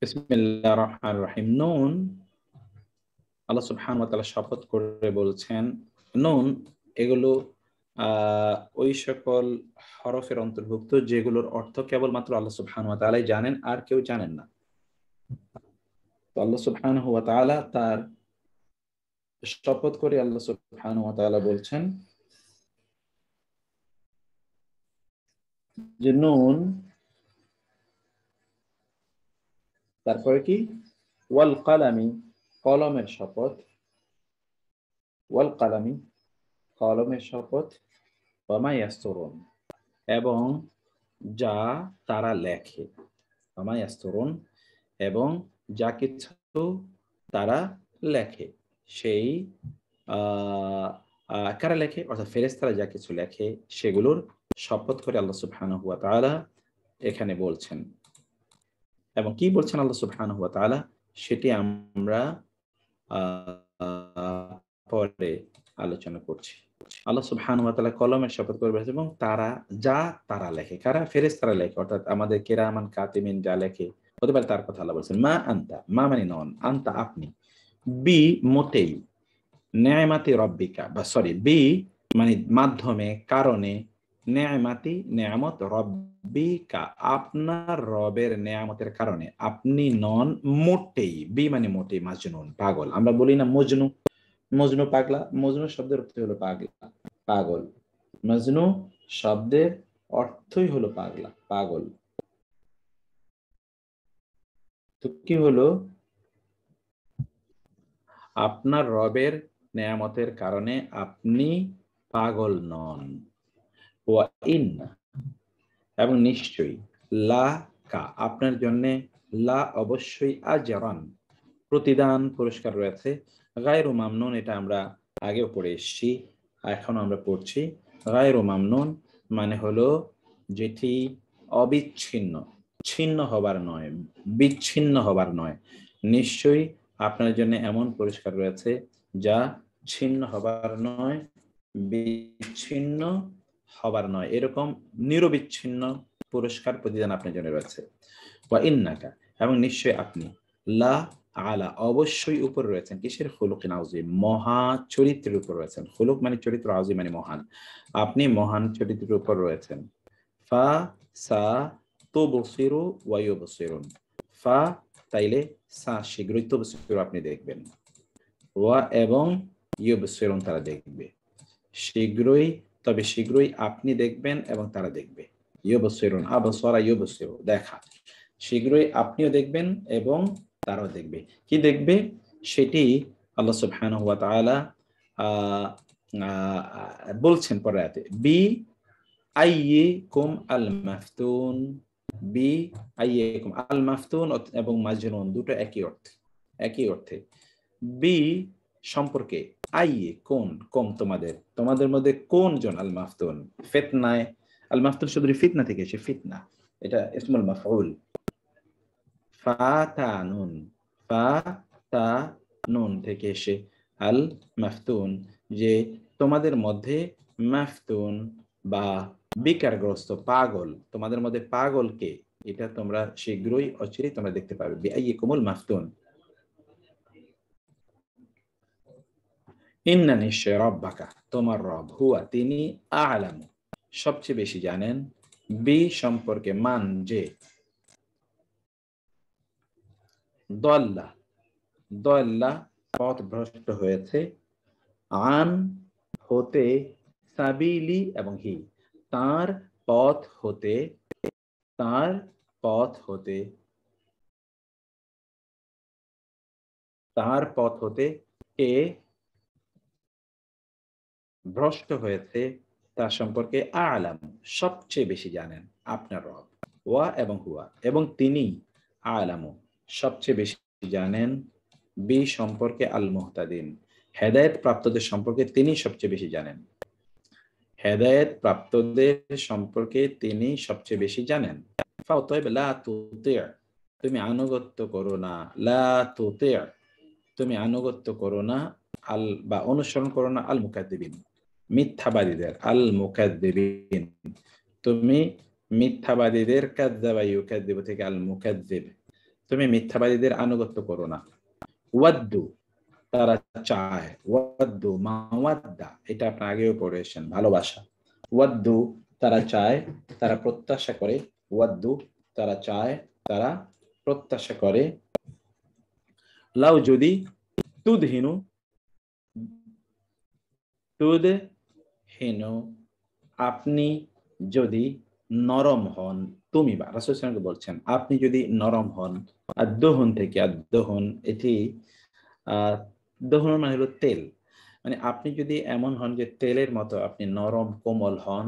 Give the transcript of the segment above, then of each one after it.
বিসমিল্লাহ নুন আল্লাহ সুবহান শপথ করে বলছেন নুন এগুলো ওই সকল হরফের অন্তর্ভুক্ত যেগুলোর অর্থ কেবলমাত্র আল্লাহ সুবহান জানেন আর কেউ জানেন না তো আল্লাহ সুবহান তার শপথ করে আল্লাহ সুবহান বলছেন যে নুন তারপরে কি ওয়াল কালামি কলমের শপথ ওয়াল কালামি কলমের শপথ অমায়াস্তরণ এবং যা তারা লেখে অমায়াস্তরণ এবং যা কিছু তারা লেখে সেই কারা লেখে অর্থাৎ ফেরেস্তারা যা কিছু লেখে সেগুলোর শপথ করে আল্লাহ সুফানা হুয়া তারা এখানে বলছেন এবং কি বলছেন আল্লাহ সুবহান হুয়া সেটি আমরা পরে আলোচনা করছি আল্লাহ সুবহান ওয়া কলমের শপথ করে এবং তারা যা তারা লেখে কারা ফেরেস তারা লেখে অর্থাৎ আমাদের কেরামান কাতিমিন যা লেখে হতে পারে তার কথা আল্লাহ বলছেন মা আন্তা মা মানে নন আন্তা আপনি বি মোটেই ন্যায়মাতি রব্বিকা বা সরি বি মানে মাধ্যমে কারণে নেয়ামাতি নেয়ামত রব্বি কা আপনার রবের নেয়ামতের কারণে আপনি নন মোটেই বি মানে মোটেই মাজনুন পাগল আমরা বলি না মজনু মজনু পাগলা মজনু শব্দের অর্থ হলো পাগলা পাগল মজনু শব্দের অর্থই হলো পাগলা পাগল তো কি হলো আপনার রবের নেয়ামতের কারণে আপনি পাগল নন ওয়া ইন এবং নিশ্চয়ই লা কা আপনার জন্যে লা অবশ্যই আজরান প্রতিদান পুরস্কার রয়েছে গায়রু মামনুন এটা আমরা আগেও পড়ে এসছি এখন আমরা পড়ছি গায়রু মামনুন মানে হলো যেটি অবিচ্ছিন্ন ছিন্ন হবার নয় বিচ্ছিন্ন হবার নয় নিশ্চয়ই আপনার জন্য এমন পুরস্কার রয়েছে যা ছিন্ন হবার নয় বিচ্ছিন্ন হবার নয় এরকম নিরবিচ্ছিন্ন পুরস্কার প্রতিদান আপনার জন্য রয়েছে বা ইন্নাকা এবং নিশ্চয়ই আপনি লা আলা অবশ্যই উপর রয়েছেন কিসের হলুক নাউজি মহা চরিত্রের উপর রয়েছেন হলুক মানে চরিত্র আউজি মানে মহান আপনি মহান চরিত্রের উপর রয়েছেন ফা সা তো বসিরু ওয়াইও বসিরুন ফা তাইলে সা শীঘ্রই তো বসিরু আপনি দেখবেন ওয়া এবং ইয়ে বসিরুন তারা দেখবে শীঘ্রই তবে শীঘ্রই আপনি দেখবেন এবং তারা দেখবে ইয়বসেরুন আবসরা ইয়বসেরু দেখা শীঘ্রই আপনিও দেখবেন এবং তারাও দেখবে কি দেখবে সেটি আল্লাহ সুবহানাহু তাআলা বলছেন পরে রাতে বি আইয়ে কুম আল মাফতুন বি আইয়ে কুম আল মাফতুন এবং মাজনুন দুটো একই অর্থে একই অর্থে বি সম্পর্কে আইয়ে কোন কম তোমাদের তোমাদের মধ্যে কোন জন আল মাফতুন ফেতনায় আল মাফতুন শুধু ফিতনা থেকে এসে ফিতনা এটা ইসমুল মাফউল ফাতানুন ফাতানুন থেকে এসে আল মাফতুন যে তোমাদের মধ্যে মাফতুন বা বেকারগ্রস্ত পাগল তোমাদের মধ্যে পাগলকে এটা তোমরা শীঘ্রই অচিরেই তোমরা দেখতে পাবে বিআইয়ে কোমল মাফতুন রব্বাকা তোমার রব হুয়া তিনি আলাম সবচেয়ে বেশি জানেন বি সম্পর্কে মান যে দল্লা দল্লা পথ ভ্রষ্ট হয়েছে আন হতে সাবিলি এবং হি তার পথ হতে তার পথ হতে তার পথ হতে কে ভ্রষ্ট হয়েছে তার সম্পর্কে আলাম সবচেয়ে বেশি জানেন আপনার রব ওয়া এবং হুয়া এবং তিনি আলামু সবচেয়ে বেশি জানেন বি সম্পর্কে আল মোহতাদিন হেদায়ত প্রাপ্তদের সম্পর্কে তিনি সবচেয়ে বেশি জানেন হেদায়ত প্রাপ্তদের সম্পর্কে তিনি সবচেয়ে বেশি জানেন তুমি আনুগত্য করো না লা তুমি আনুগত্য করো না আল বা অনুসরণ করো না আল মুকাদ্দিবিন মিথ্যাবাদীদের আল মুকাদ্দিবিন তুমি মিথ্যাবাদীদের ইউকাদ্দিব থেকে আল মুকাদ্দিব তুমি মিথ্যাবাদীদের আনুগত্য করো না ওয়াদ্দু তারা চায় ওয়াদ্দু মাওয়াদ্দা এটা আপনার আগেও এসেছেন ভালোবাসা ওয়াদ্দু তারা চায় তারা প্রত্যাশা করে ওয়াদ্দু তারা চায় তারা প্রত্যাশা করে লাউ যদি তুদহীনু তুদ হেনু আপনি যদি নরম হন তুমি বা রাসুলকে বলছেন আপনি যদি নরম হন আর দোহন থেকে আর দোহন এটি দোহন মানে হলো তেল মানে আপনি যদি এমন হন যে তেলের মতো আপনি নরম কোমল হন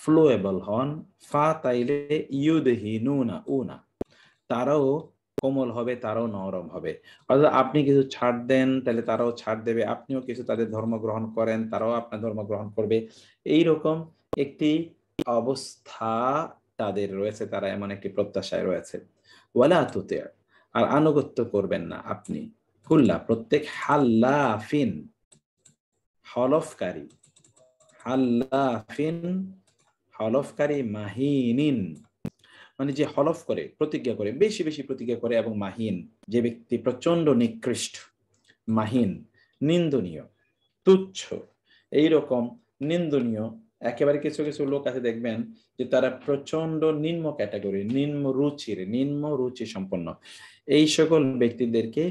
ফ্লোয়েবল হন ফা তাইলে নুনা উনা তারাও কোমল হবে তারাও নরম হবে অর্থাৎ আপনি কিছু ছাড় দেন তাহলে তারাও ছাড় দেবে আপনিও কিছু তাদের ধর্ম গ্রহণ করেন তারাও আপনার ধর্ম গ্রহণ করবে এই রকম একটি অবস্থা তাদের রয়েছে তারা এমন একটি প্রত্যাশায় রয়েছে ওয়ালা তুতে আর আনুগত্য করবেন না আপনি কুল্লা প্রত্যেক হাল্লাফিন হলফকারী হাল্লাফিন হলফকারী মাহিনিন মানে যে হলফ করে প্রতিজ্ঞা করে বেশি বেশি প্রতিজ্ঞা করে এবং মাহিন যে ব্যক্তি প্রচন্ড নিকৃষ্ট মাহিন নিন্দনীয় তুচ্ছ এই রকম নিন্দনীয় একেবারে কিছু কিছু লোক আছে দেখবেন যে তারা প্রচন্ড নিম্ন ক্যাটাগরি নিম্ন রুচির নিম্ন রুচি সম্পন্ন এই সকল ব্যক্তিদেরকে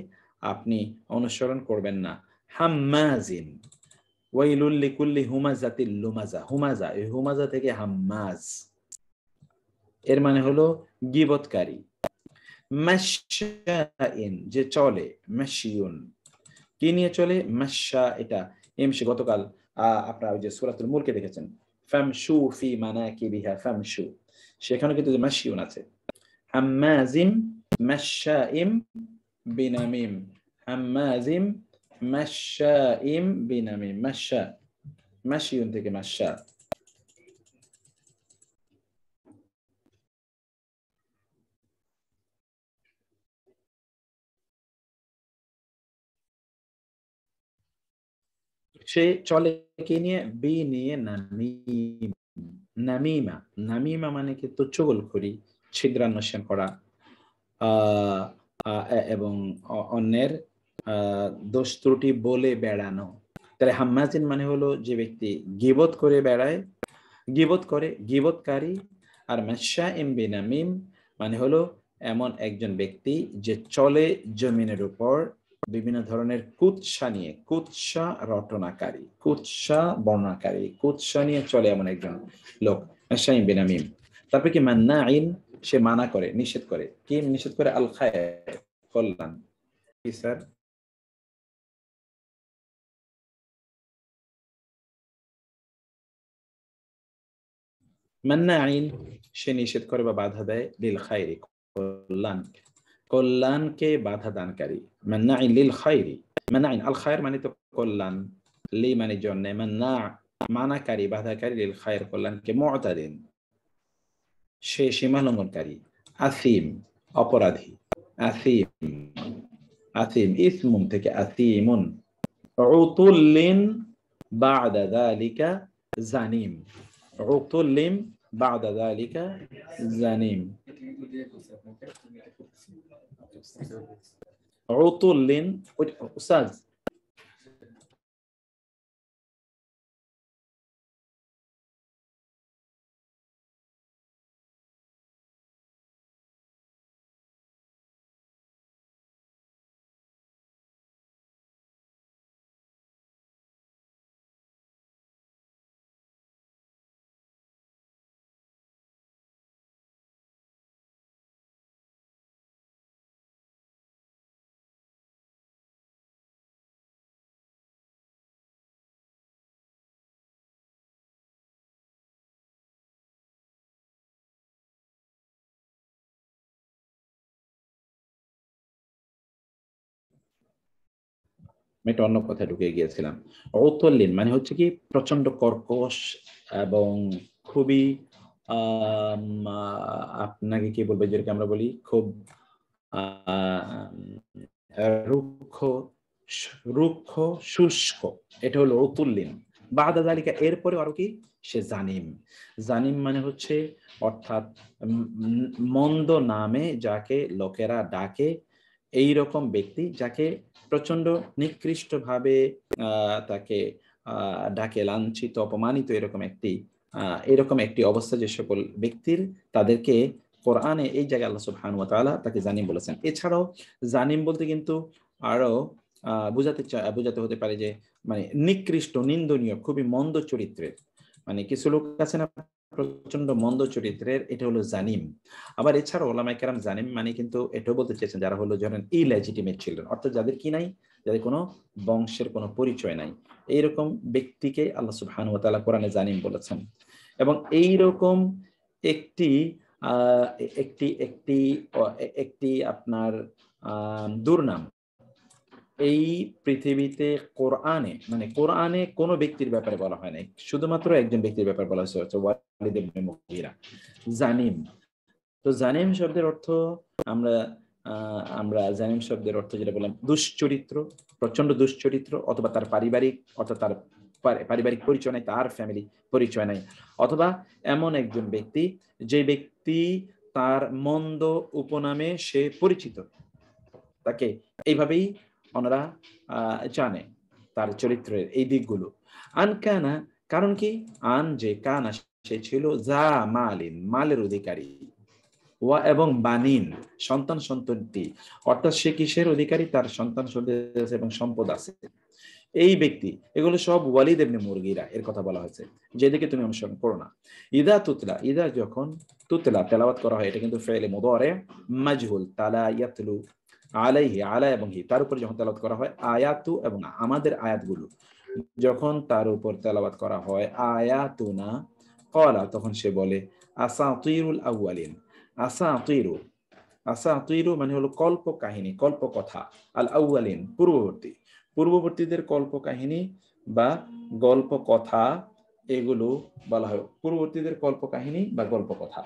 আপনি অনুসরণ করবেন না হাম্মাজিন কুল্লি হুমাজাতিল লুমাজা হুমাজা এই হুমাজা থেকে হাম্মাজ এর মানে হলো গিবতকারী মাশাইন যে চলে মাশিউন কি নিয়ে চলে মাশা এটা এমসি গতকাল আপনারা ওই যে সুরাতুল মুলকে দেখেছেন ফ্যাম ফামশু ফি মানা ফ্যাম ফামশু সেখানে কিন্তু যে মাশিউন আছে হাম্মাজিম মাশাইম বিনামিম হাম্মাজিম মাশাইম বিনামিম মাশা মাশিউন থেকে মাশা সে চলে কে নিয়ে বি নিয়ে নামিম নামিমা নামিমা মানে কি তুচ্ছ গোলখড়ি ছিদ্রান্বেষণ করা এবং অন্যের দোষ ত্রুটি বলে বেড়ানো তাহলে হাম্মাজিন মানে হলো যে ব্যক্তি গিবত করে বেড়ায় গিবত করে গিবতকারী আর মাসা এম নামিম মানে হলো এমন একজন ব্যক্তি যে চলে জমিনের উপর বিভিন্ন ধরনের কুৎসা নিয়ে কুৎসা রটনাকারী কুৎসা বর্ণাকারী কুৎসা নিয়ে চলে এমন একজন লোক শাইম বেনামিম তারপরে কি মান্না আইন সে মানা করে নিষেধ করে কি নিষেধ করে আল খায় কল্যাণ কি স্যার মান্না আইন সে নিষেধ করে বা বাধা দেয় লিল খায়রি কল্যাণ كلان كي بعد هدان كاري مناع للخير مناع الخير معنى كلان لي من جون مناع معنى كاري بعد كاري للخير كلان كي معتد شي شي مهلم كاري أثيم أبرادي أثيم أثيم إثم تك أثيم عطل بعد ذلك زنيم عطل بعد ذلك زنيم عطل أستاذ একটা অন্য কথায় ঢুকে গিয়েছিলাম অতল্লিন মানে হচ্ছে কি প্রচন্ড কর্কশ এবং খুবই আপনাকে কি বলবো যেটাকে আমরা বলি খুব রুক্ষ রুক্ষ শুষ্ক এটা হলো অতুল্লীন বাদা দালিকা এরপরে আরো কি সে জানিম জানিম মানে হচ্ছে অর্থাৎ মন্দ নামে যাকে লোকেরা ডাকে এই রকম ব্যক্তি যাকে প্রচন্ড নিকৃষ্টভাবে তাকে ডাকে লাঞ্ছিত অপমানিত এরকম একটি এরকম একটি অবস্থা যে সকল ব্যক্তির তাদেরকে কোরআনে এই জায়গায় আল্লাহ সুবহান ওয়া তাকে জানিম বলেছেন এছাড়াও জানিম বলতে কিন্তু আরো বোঝাতে বোঝাতে হতে পারে যে মানে নিকৃষ্ট নিন্দনীয় খুবই মন্দ চরিত্রের মানে কিছু লোক আছে না প্রচন্ড মন্দ চরিত্রের এটা হলো জানিম আবার এছাড়া কেরাম জানিম মানে কিন্তু এটাও বলতে চেয়েছেন যারা হলো ধরেন ইলেজিটিমেট চিলড্রেন অর্থাৎ যাদের কি নাই যাদের কোনো বংশের কোনো পরিচয় নাই এইরকম ব্যক্তিকে আল্লাহ সুবহান তালা কোরআনে জানিম বলেছেন এবং রকম একটি একটি একটি একটি আপনার দুর্নাম এই পৃথিবীতে কোরআনে মানে কোরআনে কোনো ব্যক্তির ব্যাপারে বলা হয় নাই শুধুমাত্র একজন ব্যক্তির ব্যাপারে বলা হয়েছে ওয়ালিদ ইবনে জানিম তো জানিম শব্দের অর্থ আমরা আমরা জানিম শব্দের অর্থ যেটা বললাম দুশ্চরিত্র প্রচন্ড দুশ্চরিত্র অথবা তার পারিবারিক অর্থাৎ তার পারিবারিক পরিচয় নাই তার ফ্যামিলি পরিচয় নাই অথবা এমন একজন ব্যক্তি যে ব্যক্তি তার মন্দ উপনামে সে পরিচিত তাকে এইভাবেই ওনারা জানে তার চরিত্রের এই দিকগুলো আন কানা কারণ কি আন যে কানা সে ছিল যা মালিন মালের অধিকারী ওয়া এবং বানিন সন্তান সন্ততি অর্থাৎ সে কিসের অধিকারী তার সন্তান সন্ততি আছে এবং সম্পদ আছে এই ব্যক্তি এগুলো সব ওয়ালিদ এমনি মুরগিরা এর কথা বলা হয়েছে যেদিকে তুমি অনুসরণ করো না ইদা তুতলা ইদা যখন তুতলা তেলাবাত করা হয় এটা কিন্তু ফেলে মোদরে মাজহুল তালা ইয়াতলু আলাইহি আলাই এবং হি তার উপরে যখন তেলাওয়াত করা হয় আয়াতু এবং আমাদের আয়াতগুলো যখন তার উপর তেলাওয়াত করা হয় আয়াতুনা কলা তখন সে বলে আসা তুইরুল আউয়ালিন আসা তুইরু আসা তুইরু মানে হলো কল্প কাহিনী কল্প কথা আল আউয়ালিন পূর্ববর্তী পূর্ববর্তীদের কল্প কাহিনী বা গল্প কথা এগুলো বলা হয় পূর্ববর্তীদের কল্প কাহিনী বা গল্প কথা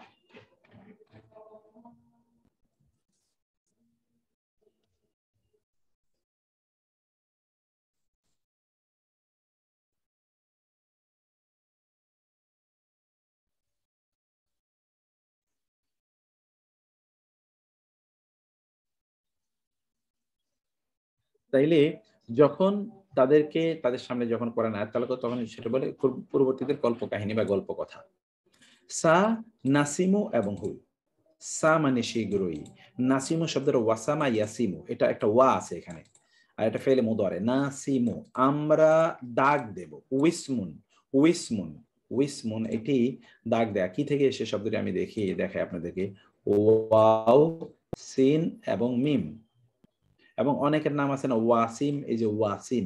তাইলে যখন তাদেরকে তাদের সামনে যখন কোরআন আয়াত তালাক তখন সেটা বলে পূর্ববর্তীদের গল্প কাহিনী বা গল্প কথা সা নাসিমু এবং হু সা মানে গ্রহী নাসিমু শব্দের ওয়াসামা ইয়াসিমু এটা একটা ওয়া আছে এখানে আর এটা ফেলে মুদরে নাসিমু আমরা দাগ দেব উইসমুন উইসমুন উইসমুন এটি দাগ দেয়া কি থেকে এসে শব্দটি আমি দেখি দেখাই আপনাদেরকে ওয়াও সিন এবং মিম এবং অনেকের নাম আছে না ওয়াসিম এই যে ওয়াসিম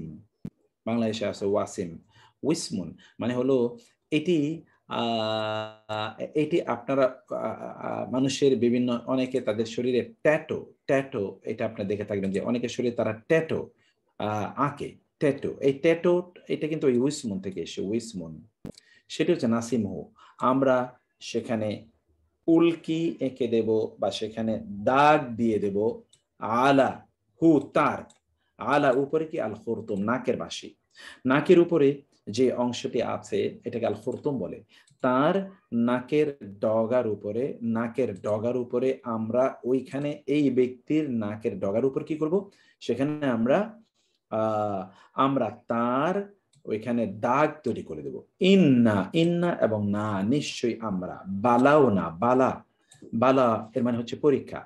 বাংলাদেশে আছে ওয়াসিম উইসমুন মানে হলো এটি এটি আপনারা মানুষের বিভিন্ন অনেকে তাদের শরীরে ট্যাটো ট্যাটো এটা আপনার দেখে থাকবেন যে অনেকের শরীরে তারা ট্যাটো আঁকে ট্যাটো এই ট্যাটো এটা কিন্তু ওই উইসমুন থেকে এসে উইসমুন সেটি হচ্ছে নাসিম হো আমরা সেখানে উল্কি এঁকে দেব বা সেখানে দাগ দিয়ে দেব আলা হু তার আলা উপরে কি আল খুরতুম নাকের বাসি নাকের উপরে যে অংশটি আছে এটাকে আল খুরতুম বলে তার নাকের ডগার উপরে নাকের ডগার উপরে আমরা ওইখানে এই ব্যক্তির নাকের ডগার উপর কি করব সেখানে আমরা আমরা তার ওইখানে দাগ তৈরি করে দেব ইন্না ইন্না এবং না নিশ্চয়ই আমরা বালাও না বালা বালা এর মানে হচ্ছে পরীক্ষা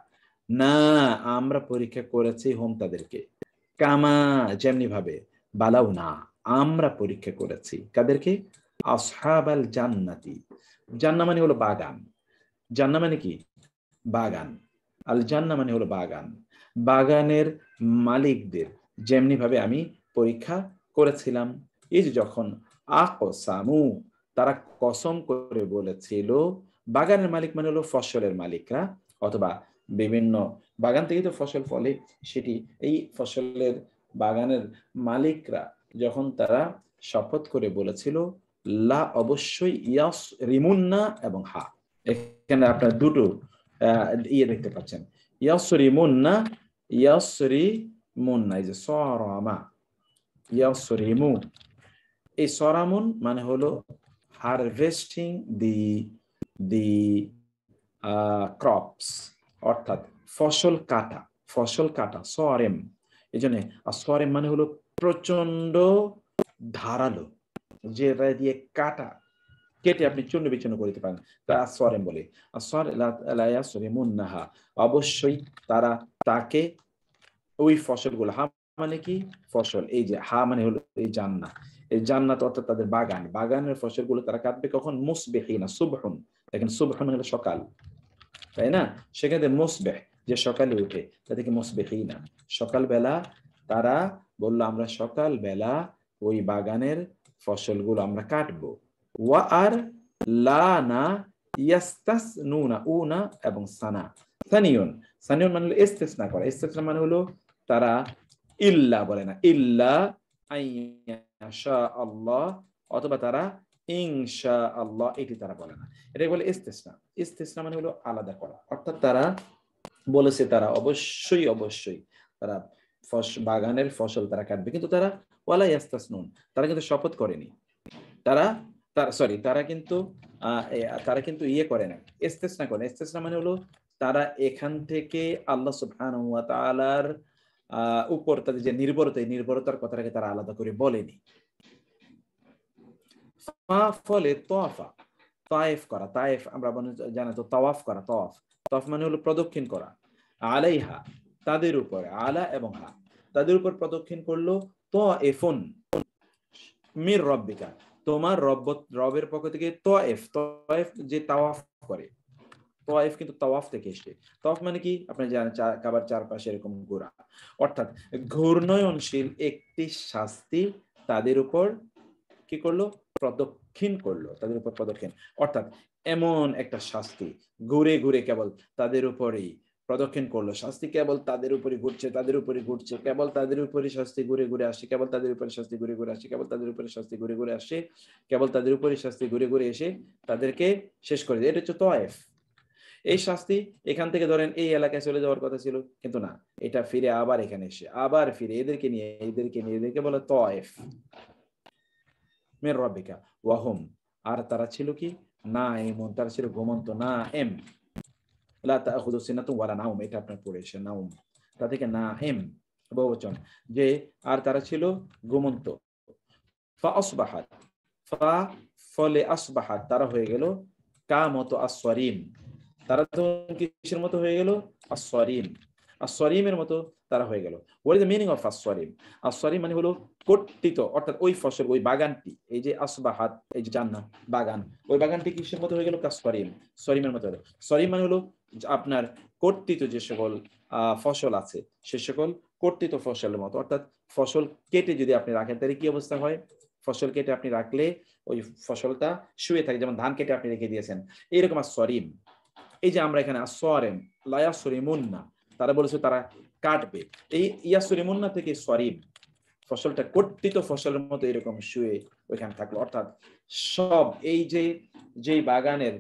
না আমরা পরীক্ষা করেছি হোম তাদেরকে কামা যেমনি ভাবে বালাও না আমরা পরীক্ষা করেছি কাদেরকে আসহাবাল জান্নাতি জান্না মানে হলো বাগান জান্না মানে কি বাগান আল জান্না মানে হলো বাগান বাগানের মালিকদের যেমনি ভাবে আমি পরীক্ষা করেছিলাম এই যে যখন আকসামু তারা কসম করে বলেছিল বাগানের মালিক মানে হলো ফসলের মালিকরা অথবা বিভিন্ন বাগান থেকে তো ফসল ফলে সেটি এই ফসলের বাগানের মালিকরা যখন তারা শপথ করে বলেছিল লা অবশ্যই ইয়াস রিমুন্না এবং হা এখানে আপনার দুটো ইয়ে দেখতে পাচ্ছেন ইয়াস মুন্না ইয়াস মুন্না এই যে সরামা রিমু এই সরামুন মানে হলো হারভেস্টিং দি দি ক্রপস অর্থাৎ ফসল কাটা ফসল কাটা সরেম এই জন্য সরেম মানে হলো প্রচন্ড ধারালো যেটা দিয়ে কাটা কেটে আপনি চূর্ণ বিচূর্ণ করতে পারেন তা সরেম বলে মুন্নাহা অবশ্যই তারা তাকে ওই ফসলগুলো হা মানে কি ফসল এই যে হা মানে হলো এই জান্না এই জান্নাত অর্থাৎ তাদের বাগান বাগানের ফসলগুলো তারা কাটবে কখন না সুবহন দেখেন মানে হলো সকাল তাই না সেক্ষেত্রে মুসবেহ যে সকালে উঠে তাদেরকে মুসবেহই না সকালবেলা তারা বললো আমরা সকালবেলা ওই বাগানের ফসলগুলো আমরা কাটবো ওয়া আর লা না ইয়াস্তাস নুনা না এবং সানা সানিয়ন সানিয়ন মানে হলো ইস্তেসনা করা ইস্তেসনা মানে হলো তারা ইল্লা বলে না ইল্লা আইয়াশা আল্লাহ অথবা তারা ইনশা আল্লাহ এটি তারা বলে না এটাকে বলে ইস্তেসনা ইস্তেসনা মানে হলো আলাদা করা অর্থাৎ তারা বলেছে তারা অবশ্যই অবশ্যই তারা বাগানের ফসল তারা কাটবে কিন্তু তারা ওয়ালা ইয়াস্তাস নুন তারা কিন্তু শপথ করেনি তারা তারা সরি তারা কিন্তু তারা কিন্তু ইয়ে করে না ইস্তেসনা করে ইস্তেসনা মানে হলো তারা এখান থেকে আল্লাহ সুবহান তালার উপর তাদের যে নির্ভরতা নির্ভরতার কথাটাকে তারা আলাদা করে বলেনি ফলে তোয়াফা তয়েফ করা তায়েফ আমরা জানা তো তাওয়াফ করা তওয়াফ তফ মানে হলো প্রদক্ষিণ করা আলাইহা তাদের উপর আলা এবং হা তাদের উপর প্রদক্ষিণ করলো তো এফুন মির রব্বিকা তোমার রব রবের পক্ষ থেকে তয়েফ তয়েফ যে তাওয়াফ করে তয়েফ কিন্তু তাওয়াফ থেকে এসছে তফ মানে কি আপনি জানেন কাবার চারপাশে এরকম ঘোরা অর্থাৎ ঘূর্ণয়নশীল একটি শাস্তি তাদের উপর কি করলো প্রদক্ষিণ করলো তাদের উপর প্রদক্ষিণ অর্থাৎ এমন একটা শাস্তি ঘুরে ঘুরে কেবল তাদের উপরেই প্রদক্ষিণ করলো শাস্তি কেবল তাদের উপরে ঘুরছে তাদের উপরে ঘুরছে কেবল তাদের উপরে শাস্তি ঘুরে ঘুরে আসে কেবল তাদের উপরে শাস্তি ঘুরে ঘুরে আসে কেবল তাদের উপরে শাস্তি ঘুরে ঘুরে আসে কেবল তাদের উপরে শাস্তি ঘুরে ঘুরে এসে তাদেরকে শেষ করে দেয় এটা হচ্ছে তয়েফ এই শাস্তি এখান থেকে ধরেন এই এলাকায় চলে যাওয়ার কথা ছিল কিন্তু না এটা ফিরে আবার এখানে এসে আবার ফিরে এদেরকে নিয়ে এদেরকে নিয়ে এদেরকে বলে তয়েফ মের রব্বিকা ওয়াহুম আর তারা ছিল কি না এমন তারা ছিল ঘুমন্ত না এম লা তাহুদু ওয়ালা নাউম এটা আপনার পড়েছে এসে নাউম তা থেকে না এম বহুবচন যে আর তারা ছিল ঘুমন্ত ফা আসবাহাত ফা ফলে আসবাহাত তারা হয়ে গেল কা মতো আসরিম তারা তো কিসের মতো হয়ে গেল আসরিম আসরিমের মতো তারা হয়ে গেল what is the meaning of আসরিম আসরিম মানে হলো কর্তিত অর্থাৎ ওই ফসল ওই বাগানটি এই যে আসবাহাত এই যে জান্নাত বাগান ওই বাগানটি কিসের মতো হয়ে গেল কাসরিম সরিমের মতো হলো সরিম মানে হলো আপনার কর্তিত যে সকল ফসল আছে সে সকল কর্তিত ফসলের মতো অর্থাৎ ফসল কেটে যদি আপনি রাখেন তাহলে কি অবস্থা হয় ফসল কেটে আপনি রাখলে ওই ফসলটা শুয়ে থাকে যেমন ধান কেটে আপনি রেখে দিয়েছেন এইরকম আর সরিম এই যে আমরা এখানে সরেম লায়া সরিমুন না তারা বলেছে তারা কাটবে এই মুন্না থেকে সরিব ফসলটা কর্তিত ফসলের মতো এরকম শুয়ে ওইখানে থাকলো অর্থাৎ সব এই যে যেই বাগানের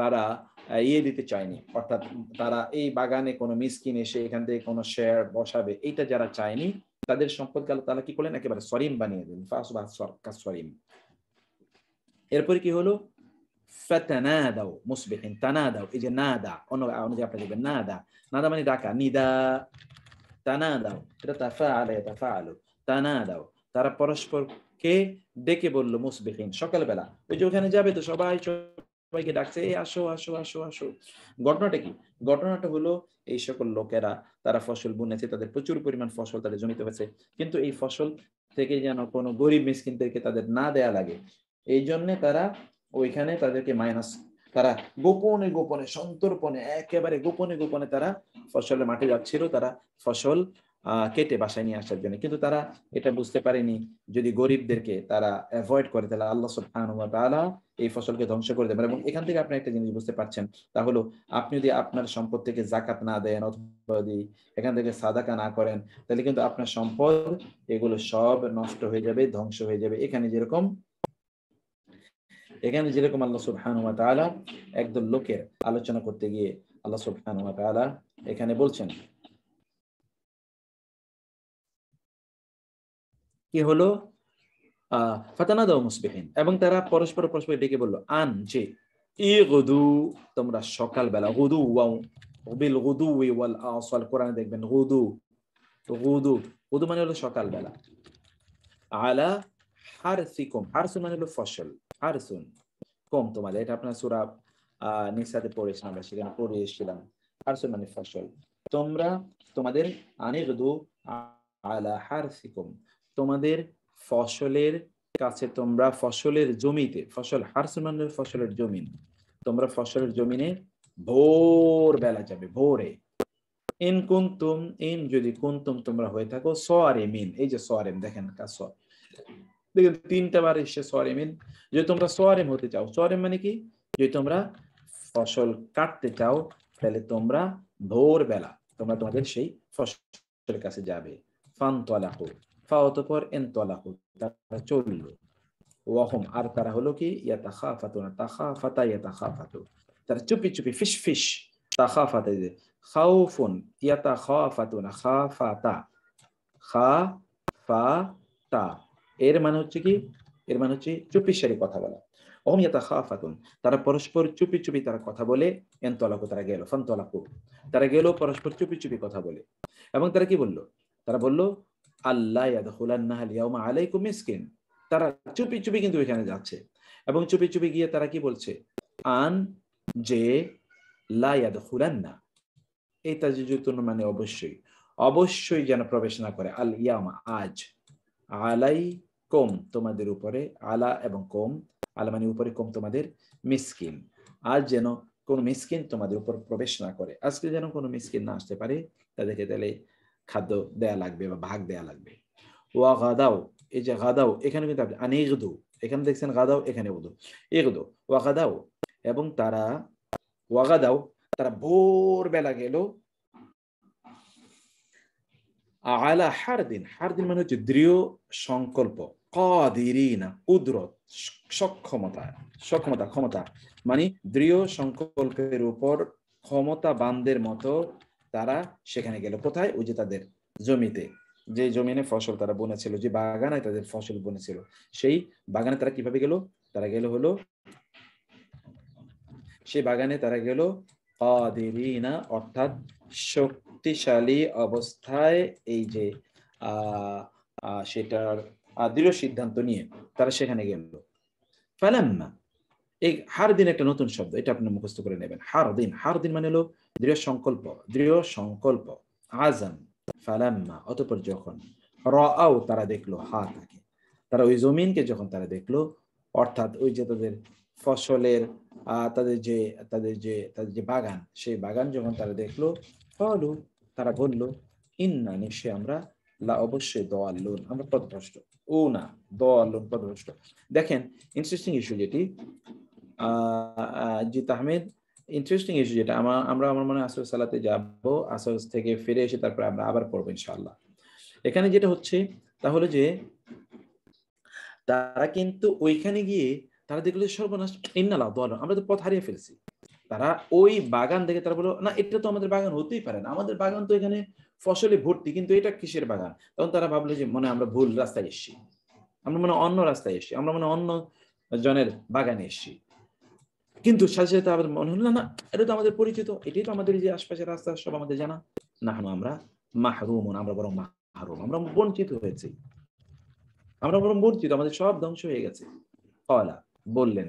তারা ইয়ে দিতে চায়নি অর্থাৎ তারা এই বাগানে কোনো মিসকিন এসে এখান থেকে কোনো শেয়ার বসাবে এইটা যারা চায়নি তাদের সম্পদ গেল তারা কি করলেন একেবারে সরিম বানিয়ে দিলেন ফাঁস বা সরিম এরপরে কি হলো ফাতানাদাও মুসবিহিন তানাদাও এই যে নাদা অন্য অনুযায়ী আপনি দেখবেন নাদা নাদা মানে ডাকা নিদা তানাদাও এটা তাফাআলা ইয়াতাফাআলু তানাদাও তারা পরস্পরকে ডেকে বলল মুসবিহিন সকালবেলা ওই যে ওখানে যাবে তো সবাই সবাইকে ডাকছে এই আসো আসো আসো আসো ঘটনাটা কি ঘটনাটা হলো এই সকল লোকেরা তারা ফসল বুনেছে তাদের প্রচুর পরিমাণ ফসল তাদের জমিতে হয়েছে কিন্তু এই ফসল থেকে যেন কোনো গরিব মিসকিনদেরকে তাদের না দেয়া লাগে এই জন্য তারা ওইখানে তাদেরকে মাইনাস তারা গোপনে গোপনে সন্তর্পণে একেবারে গোপনে গোপনে তারা ফসলের মাঠে যাচ্ছিল তারা ফসল কেটে বাসায় নিয়ে আসার জন্য কিন্তু তারা এটা বুঝতে পারেনি যদি গরিবদেরকে তারা অ্যাভয়েড করে তাহলে আল্লাহ সুবহানাহু এই ফসলকে ধ্বংস করে দেবেন এবং এখান থেকে আপনি একটা জিনিস বুঝতে পারছেন তা হলো আপনি যদি আপনার সম্পদ থেকে জাকাত না দেন অথবা যদি এখান থেকে সাদাকা না করেন তাহলে কিন্তু আপনার সম্পদ এগুলো সব নষ্ট হয়ে যাবে ধ্বংস হয়ে যাবে এখানে যেরকম এখানে যেরকম আল্লাহ সুবহানুয়া তালা একদল লোকের আলোচনা করতে গিয়ে আল্লাহ সুবহানুয়া তালা এখানে বলছেন কি হলো ফাতানা দাও মুসবিহীন এবং তারা পরস্পর পরস্পর ডেকে বললো আন যে ই গদু তোমরা সকালবেলা গদু ওয়াও বিল গদু ওয়াল আসল কোরআনে দেখবেন গদু গদু গদু মানে হলো সকালবেলা আলা হারসিকুম হারসু মানে হলো ফসল আরসুন কম তোমাদের এটা আপনার সুরা নিসাতে পড়েছিলাম আমরা সেখানে পড়ে এসেছিলাম আরসুন মানে ফসল তোমরা তোমাদের আনির দু আলা হারসিকুম তোমাদের ফসলের কাছে তোমরা ফসলের জমিতে ফসল হারসুন মানে ফসলের জমিন তোমরা ফসলের জমিনে ভোর বেলা যাবে ভোরে ইন কুন্তুম ইন যদি কুন্তুম তোমরা হয়ে থাকো মিন এই যে সোয়ারে দেখেন কাজ দেখেন তিনটা বার এসছে সোয়ারিমিন যদি তোমরা সোয়ারেম হতে চাও সরে মানে কি যদি তোমরা ফসল কাটতে চাও তাহলে তোমরা ভোরবেলা তোমরা তোমাদের সেই ফসলের কাছে যাবে ফান তলা হোক ফাওতপর এন হোক তারা চললো ওয়াহম আর তারা হলো কি ইয়া তাখা ফাতো না তাখা ফাতা ইয়া তাখা ফাতো তারা চুপি চুপি ফিস ফিস তাখা ফাতে যে ফোন ইয়া তাখা ফাতো না খা ফাতা খা ফা তা এর মানে হচ্ছে কি এর মানে হচ্ছে চুপি সারি কথা বলা অমিয়াতা খাফাতুন তারা পরস্পর চুপি চুপি তারা কথা বলে এনতলাকু তারা গেল ফান্তলাকু তারা গেল পরস্পর চুপি চুপি কথা বলে এবং তারা কি বলল তারা বলল আল্লাহ ইয়াদখুলান্নাহাল ইয়াউমা আলাইকুম মিসকিন তারা চুপি চুপি কিন্তু এখানে যাচ্ছে এবং চুপি চুপি গিয়ে তারা কি বলছে আন যে লা ইয়াদখুলান্না এই তাজিজুতুন মানে অবশ্যই অবশ্যই যেন প্রবেশ না করে আল ইয়ামা আজ আলাই কম তোমাদের উপরে আলা এবং কম আলা মানে উপরে কম তোমাদের মিসকিন আর যেন কোনো মিসকিন তোমাদের উপর প্রবেশ না করে আজকে যেন কোনো মিসকিন না আসতে পারে তাদেরকে তাহলে খাদ্য দেয়া লাগবে বা ভাগ দেয়া লাগবে ওয়া গাদাও এই যে গাদাও এখানে কিন্তু আপনি আনিগদু এখানে দেখছেন গাদাও এখানে উদু ইগদু ওয়া গাদাও এবং তারা ওয়া গাদাও তারা ভোরবেলা গেল আলা হার দিন হার দিন মানে হচ্ছে দৃঢ় সংকল্প কদিরিনা কুদরত সক্ষমতা সক্ষমতা ক্ষমতা মানে দৃঢ় সংকল্পের উপর ক্ষমতা বান্ধের মতো তারা সেখানে গেল কোথায় ওই যে তাদের জমিতে যে জমিনে ফসল তারা বুনেছিল যে বাগানে তাদের ফসল বুনেছিল সেই বাগানে তারা কিভাবে গেল তারা গেল হলো সেই বাগানে তারা গেল কাদেরিনা অর্থাৎ শক্তিশালী অবস্থায় এই যে আহ সেটার দৃঢ় সিদ্ধান্ত নিয়ে তারা সেখানে গেল ফালাম্মা এই হার দিন একটা নতুন শব্দ এটা আপনি মুখস্থ করে নেবেন হার দিন হার দিন মানে হলো দৃঢ় সংকল্প দৃঢ় সংকল্প আজম ফালাম্মা অতপর যখন রাও তারা দেখলো হা তাকে তারা ওই জমিনকে যখন তারা দেখলো অর্থাৎ ওই যে তাদের ফসলের তাদের যে তাদের যে তাদের যে বাগান সেই বাগান যখন তারা দেখলো ফলু তারা বললো ইন্না নিশ্চয় আমরা লা অবশ্যই দোয়াল্লুন আমরা পদভ্রষ্ট ও না দোয়াল্লুন পদভ্রষ্ট দেখেন ইন্টারেস্টিং ইস্যু যেটি জিত আহমেদ ইন্টারেস্টিং ইস্যু যেটা আমার আমরা আমার মনে আসর সালাতে যাব আসর থেকে ফিরে এসে তারপরে আমরা আবার পড়বো ইনশাল্লাহ এখানে যেটা হচ্ছে তাহলে যে তারা কিন্তু ওইখানে গিয়ে তারা দেখলো সর্বনাশ ইন্নালা দল আমরা তো পথ হারিয়ে ফেলছি তারা ওই বাগান দেখে তারা বলো না এটা তো আমাদের বাগান হতেই পারে না আমাদের বাগান তো এখানে ফসলে ভর্তি কিন্তু এটা কিসের বাগান তখন তারা ভাবলো যে মনে আমরা ভুল রাস্তায় এসছি আমরা মনে অন্য রাস্তায় এসছি আমরা মনে অন্য জনের বাগানে এসছি কিন্তু সাথে সাথে আমাদের মনে হলো না এটা তো আমাদের পরিচিত এটাই তো আমাদের যে আশপাশের রাস্তা সব আমাদের জানা না আমরা মাহরুম আমরা বরং মাহরুম আমরা বঞ্চিত হয়েছি আমরা বরং বঞ্চিত আমাদের সব ধ্বংস হয়ে গেছে কয়লা বললেন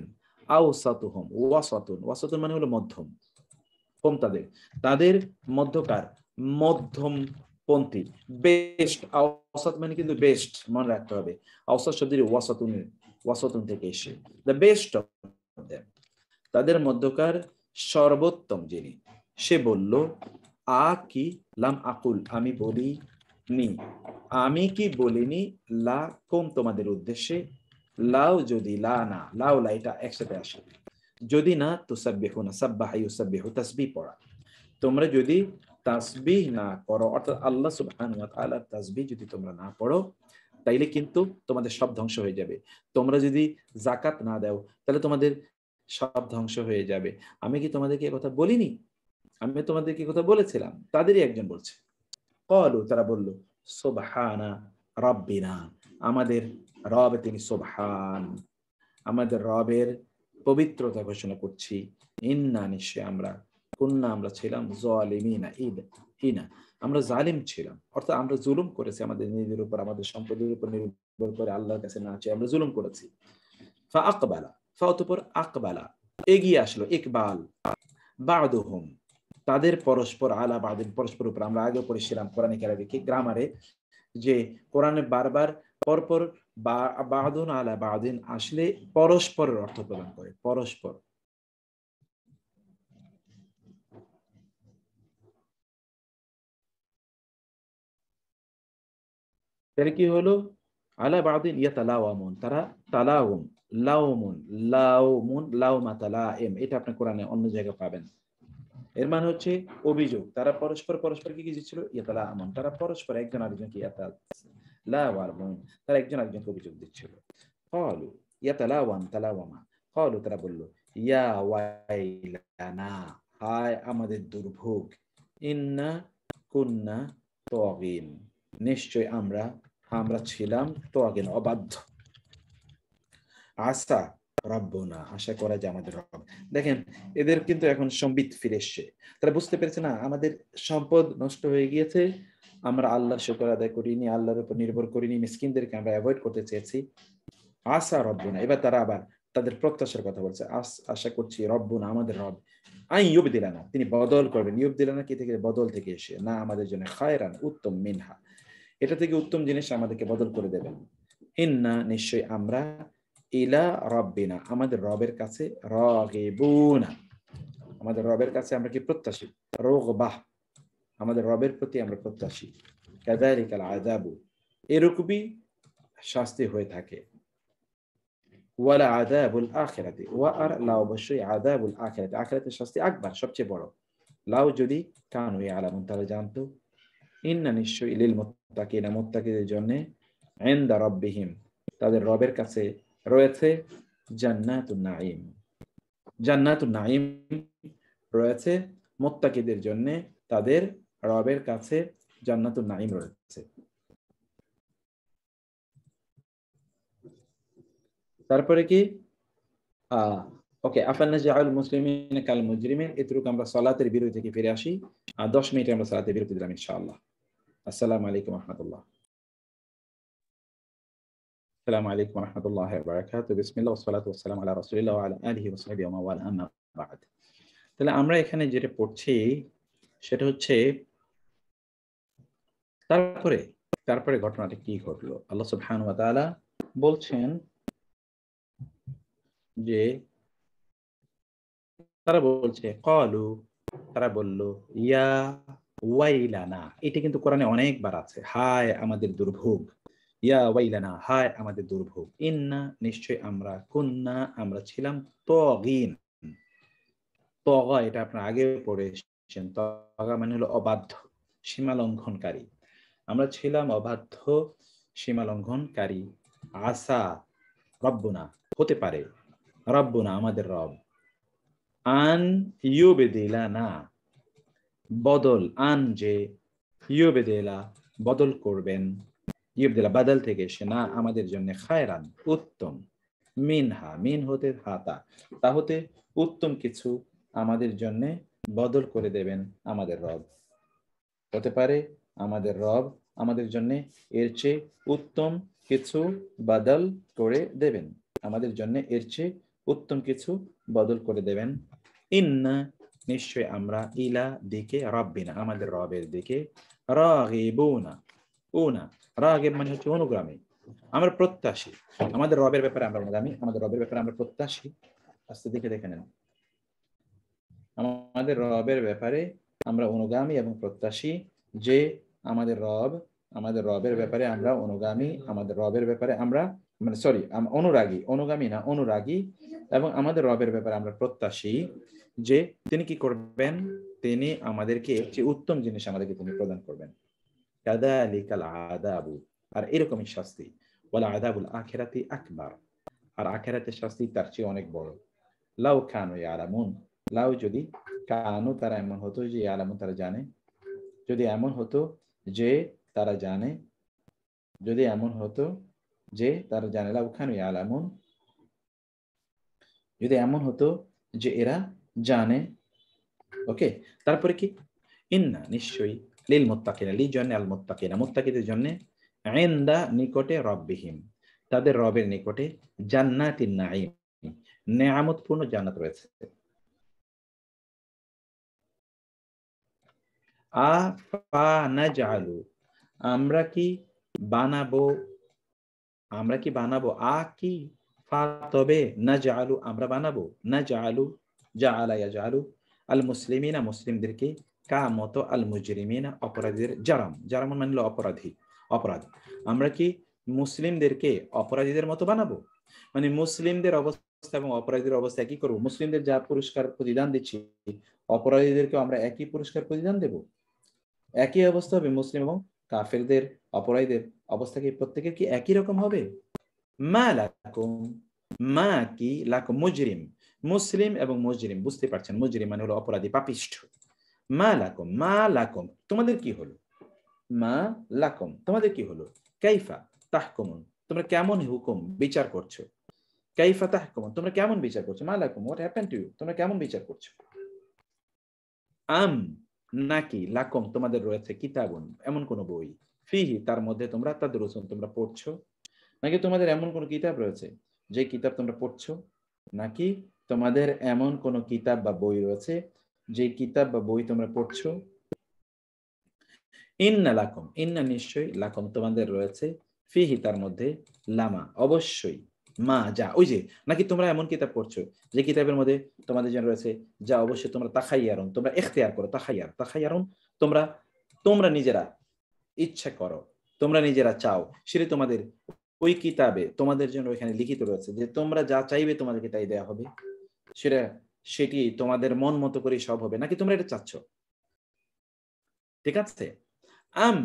আউসাতুহম ওয়াসাতুন ওয়াসাতুন মানে হলো মধ্যম হোম তাদের তাদের মধ্যকার মধ্যম পন্থী বেস্ট আওসাত মানে কিন্তু বেস্ট মনে রাখতে হবে আওসাত শব্দের ওয়াসাতুন ওয়াসাতুন থেকে এসে দ্য বেস্ট অফ তাদের মধ্যকার সর্বোত্তম যিনি সে বলল আ কি লাম আকুল আমি বলি নি আমি কি বলিনি লা কম তোমাদের উদ্দেশ্যে লাও যদি লা না লাও লাইটা একসাথে আসে যদি না তো সাব্যহ না সাব্বাহ ইউসাব্যহ তাসবি পড়া তোমরা যদি তাসবিহ না করো অর্থাৎ আল্লাহ সুবহান আল্লাহ তাসবিহ যদি তোমরা না পড়ো তাইলে কিন্তু তোমাদের সব ধ্বংস হয়ে যাবে তোমরা যদি জাকাত না দাও তাহলে তোমাদের সব ধ্বংস হয়ে যাবে আমি কি তোমাদেরকে কথা বলিনি আমি তোমাদেরকে কথা বলেছিলাম তাদেরই একজন বলছে কলু তারা বলল সোবহানা রব্বিনা আমাদের রব তিনি সোবহান আমাদের রবের পবিত্রতা ঘোষণা করছি ইন্না নিশ্চয় আমরা কুন্না আমরা ছিলাম জালিমিনা ইদ ইনা আমরা জালিম ছিলাম অর্থাৎ আমরা জুলুম করেছি আমাদের নিজের উপর আমাদের সম্পদের উপর নির্ভর করে আল্লাহর কাছে না চাই আমরা জুলুম করেছি ফা আকবালা ফা অতপর আকবালা এগিয়ে আসলো ইকবাল বাদুহুম তাদের পরস্পর আলা বাদিন পরস্পর উপর আমরা আগে পড়েছিলাম কোরআন কেরাবিকে গ্রামারে যে কোরআনে বারবার পরপর বা বাদুন আলা বাদিন আসলে পরস্পরের অর্থ প্রদান করে পরস্পর তাহলে কি হলো আলা বাদিন ইয়া তালাওয়ামুন তারা তালাউম লাওমুন লাওমুন লাওমা তালা এম এটা আপনি কোরআনে অন্য জায়গায় পাবেন এর মানে হচ্ছে অভিযোগ তারা পরস্পর পরস্পর কি ছিল ইয়াতালা আমন তারা পরস্পর একজন আরেকজনকে ইয়াতা লাওয়ারমুন তারা একজন আরেকজনকে অভিযোগ দিচ্ছিল কলু ইয়াতালা ওয়ান তালা ওয়ামা তারা বলল ইয়া ওয়াইলানা হায় আমাদের দুর্ভোগ ইন্না কুন্না তগিন নিশ্চয় আমরা আমরা ছিলাম তো আগে অবাধ্য আশা না আশা করা যে আমাদের রব দেখেন এদের কিন্তু এখন সম্বিত ফিরে এসছে তারা বুঝতে পেরেছে না আমাদের সম্পদ নষ্ট হয়ে গিয়েছে আমরা আল্লাহর শুকর আদায় করিনি আল্লাহর উপর নির্ভর করিনি মিসকিনদেরকে আমরা অ্যাভয়েড করতে চেয়েছি আশা না এবার তারা আবার তাদের প্রত্যাশার কথা বলছে আশা করছি রব্য না আমাদের রব আই ইউব দিলানা তিনি বদল করবেন ইউব দিলানা কি থেকে বদল থেকে এসে না আমাদের জন্য খায়রান উত্তম মিনহা এটা থেকে উত্তম জিনিস আমাদেরকে বদল করে দেবেন ইন্না নিশ্চয়ই আমরা ইলা রব্বিনা আমাদের রবের কাছে রগিবুনা আমাদের রবের কাছে আমরা কি প্রত্যাশী রোগ বাহ আমাদের রবের প্রতি আমরা প্রত্যাশী কাদারিকাল আজাবু এরকমই শাস্তি হয়ে থাকে ওয়ালা আদাবুল আখেরাতে ওয়া আর লা অবশ্যই আদাবুল আখেরাতে আখেরাতে শাস্তি আকবার সবচেয়ে বড় লাউ যদি হয়ে আলামুন তাহলে জানতো ইন্না নিশ্চয়ই লিল মোত্তাকিনা মোত্তাকিদের জন্য এন্দা রব্বিহিম তাদের রবের কাছে রয়েছে জান্নাতুন নাইম জান্নাতুন নাইম রয়েছে মোত্তাকিদের জন্য তাদের রবের কাছে জান্নাতুন নাইম রয়েছে তারপরে কি ওকে আফান্নাজাউল মুসলিমিন কাল মুজরিমিন এতটুকু আমরা সালাতের বিরুদ্ধে থেকে ফিরে আসি দশ মিনিটে আমরা সালাতের বিরুদ্ধে দিলাম ইনশাআল্লাহ আসসালামু আলাইকুম রহমতুল্লাহ السلام عليكم ورحمة الله وبركاته بسم الله والصلاة والسلام على رسول الله وعلى آله وصحبه وما أما بعد তাহলে আমরা এখানে যেটা পড়ছি সেটা হচ্ছে তারপরে তারপরে ঘটনাটা কি ঘটলো আল্লাহ সুবহানাহু ওয়া তাআলা বলছেন যে তারা বলছে কলু তারা বলল ইয়া ওয়াইলানা এটা কিন্তু কোরআনে অনেকবার আছে হায় আমাদের দুর্ভোগ ইয়া ওয়াইলানা হায় আমাদের দুর্ভোগ ইন্না নিশ্চয় আমরা কন্যা আমরা ছিলাম তগিন তগা এটা আপনার আগে পড়ে এসেছেন তগা মানে হলো অবাধ্য সীমা লঙ্ঘনকারী আমরা ছিলাম অবাধ্য সীমা লঙ্ঘনকারী আসা রব্বনা হতে পারে রব্বনা আমাদের রব আন বেদিলা না বদল আন যে ইয়বেদেলা বদল করবেন ইয়বেদেলা বাদল থেকে সে না আমাদের জন্য খায়রান উত্তম মিন হা মিন হতে হাতা তা হতে উত্তম কিছু আমাদের জন্য বদল করে দেবেন আমাদের রব হতে পারে আমাদের রব আমাদের জন্য এর চেয়ে উত্তম কিছু বাদল করে দেবেন আমাদের জন্য এর চেয়ে উত্তম কিছু বদল করে দেবেন ইন্না নিশ্চয় আমরা ইলা দিকে রব্বিনা আমাদের রবের দিকে রাগিবুনা উনা রাগিব মানে হচ্ছে অনুগ্রামী আমরা প্রত্যাশী আমাদের রবের ব্যাপারে আমরা অনুগামী আমাদের রবের ব্যাপারে আমরা প্রত্যাশী আস্তে দেখে দেখে নেন আমাদের রবের ব্যাপারে আমরা অনুগামী এবং প্রত্যাশী যে আমাদের রব আমাদের রবের ব্যাপারে আমরা অনুগামী আমাদের রবের ব্যাপারে আমরা মানে সরি অনুরাগী অনুগামী না অনুরাগী এবং আমাদের রবের ব্যাপারে আমরা প্রত্যাশী যে তিনি কি করবেন তিনি আমাদেরকে যে উত্তম জিনিস আমাদেরকে তিনি প্রদান করবেন আদাবু আর এরকমই শাস্তি বলে আদাবুল আখেরাতি আকবার আর আখেরাতের শাস্তি তার চেয়ে অনেক বড় লাউ ওই আলামুন লাউ যদি কানু তারা এমন হতো যে আলামুন তারা জানে যদি এমন হতো যে তারা জানে যদি এমন হতো যে তার জানে ওখানে আলামুন যদি এমন হতো যে এরা জানে ওকে তারপরে কি ইন্না নিশ্চয়ই লিল মোত্তাকিনা লি জন্য আল মোত্তাকিনা মোত্তাকিদের জন্য আইন্দা নিকটে রব্বিহীন তাদের রবের নিকটে জান্নাতিন নাইম নেয়ামতপূর্ণ জান্নাত রয়েছে আ আমরা কি বানাবো আমরা কি বানাবো আ কি ফা তবে না জালু আমরা বানাবো না জালু যা আলা জালু আল মুসলিমিনা মুসলিমদেরকে কা মতো আল মুজরিমিনা অপরাধীদের জারাম জারাম মানল অপরাধী অপরাধ আমরা কি মুসলিমদেরকে অপরাধীদের মতো বানাবো মানে মুসলিমদের অবস্থা এবং অপরাধীদের অবস্থা কি করবো মুসলিমদের যা পুরস্কার প্রতিদান দিচ্ছি অপরাধীদেরকে আমরা একই পুরস্কার প্রতিদান দেব একই অবস্থা হবে মুসলিম এবং কাফেরদের অপরাধীদের অবস্থা কি প্রত্যেকের কি একই রকম হবে মা লাকুম মা কি লাকুম মুজরিম মুসলিম এবং মুজরিম বুঝতে পারছেন মুজরিম মানে হলো অপরাধী পাপিষ্ঠ মা লাকুম মা লাকুম তোমাদের কি হলো মা লাকুম তোমাদের কি হলো কাইফা তাহকুমুন তোমরা কেমন হুকুম বিচার করছো কাইফা তাহকুমুন তোমরা কেমন বিচার করছো মা লাকুম হোয়াট হ্যাপেন টু ইউ তোমরা কেমন বিচার করছো আম নাকি লাকুম তোমাদের রয়েছে কিতাবুন এমন কোন বই ফিহি তার মধ্যে তোমরা তাদের রসুন তোমরা পড়ছো নাকি তোমাদের এমন কোনো কিতাব রয়েছে যে কিতাব তোমরা পড়ছো নাকি তোমাদের এমন কোনো কিতাব বা বই রয়েছে যে কিতাব বা বই তোমরা পড়ছো ইন্না লাকম ইন্না নিশ্চয়ই লাকম তোমাদের রয়েছে ফিহি তার মধ্যে লামা অবশ্যই মা যা ওই যে নাকি তোমরা এমন কিতাব পড়ছো যে কিতাবের মধ্যে তোমাদের যেন রয়েছে যা অবশ্যই তোমরা তাখাইয়ারুন তোমরা এখতিয়ার করো তাখাইয়ার তাখাইয়ারুন তোমরা তোমরা নিজেরা ইচ্ছা করো তোমরা নিজেরা চাও সেটি তোমাদের ওই কিতাবে তোমাদের জন্য ওইখানে লিখিত রয়েছে যে তোমরা যা চাইবে তোমাদেরকে তাই দেওয়া হবে সেটা সেটি তোমাদের মন মতো করে সব হবে নাকি তোমরা এটা চাচ্ছ ঠিক আছে আম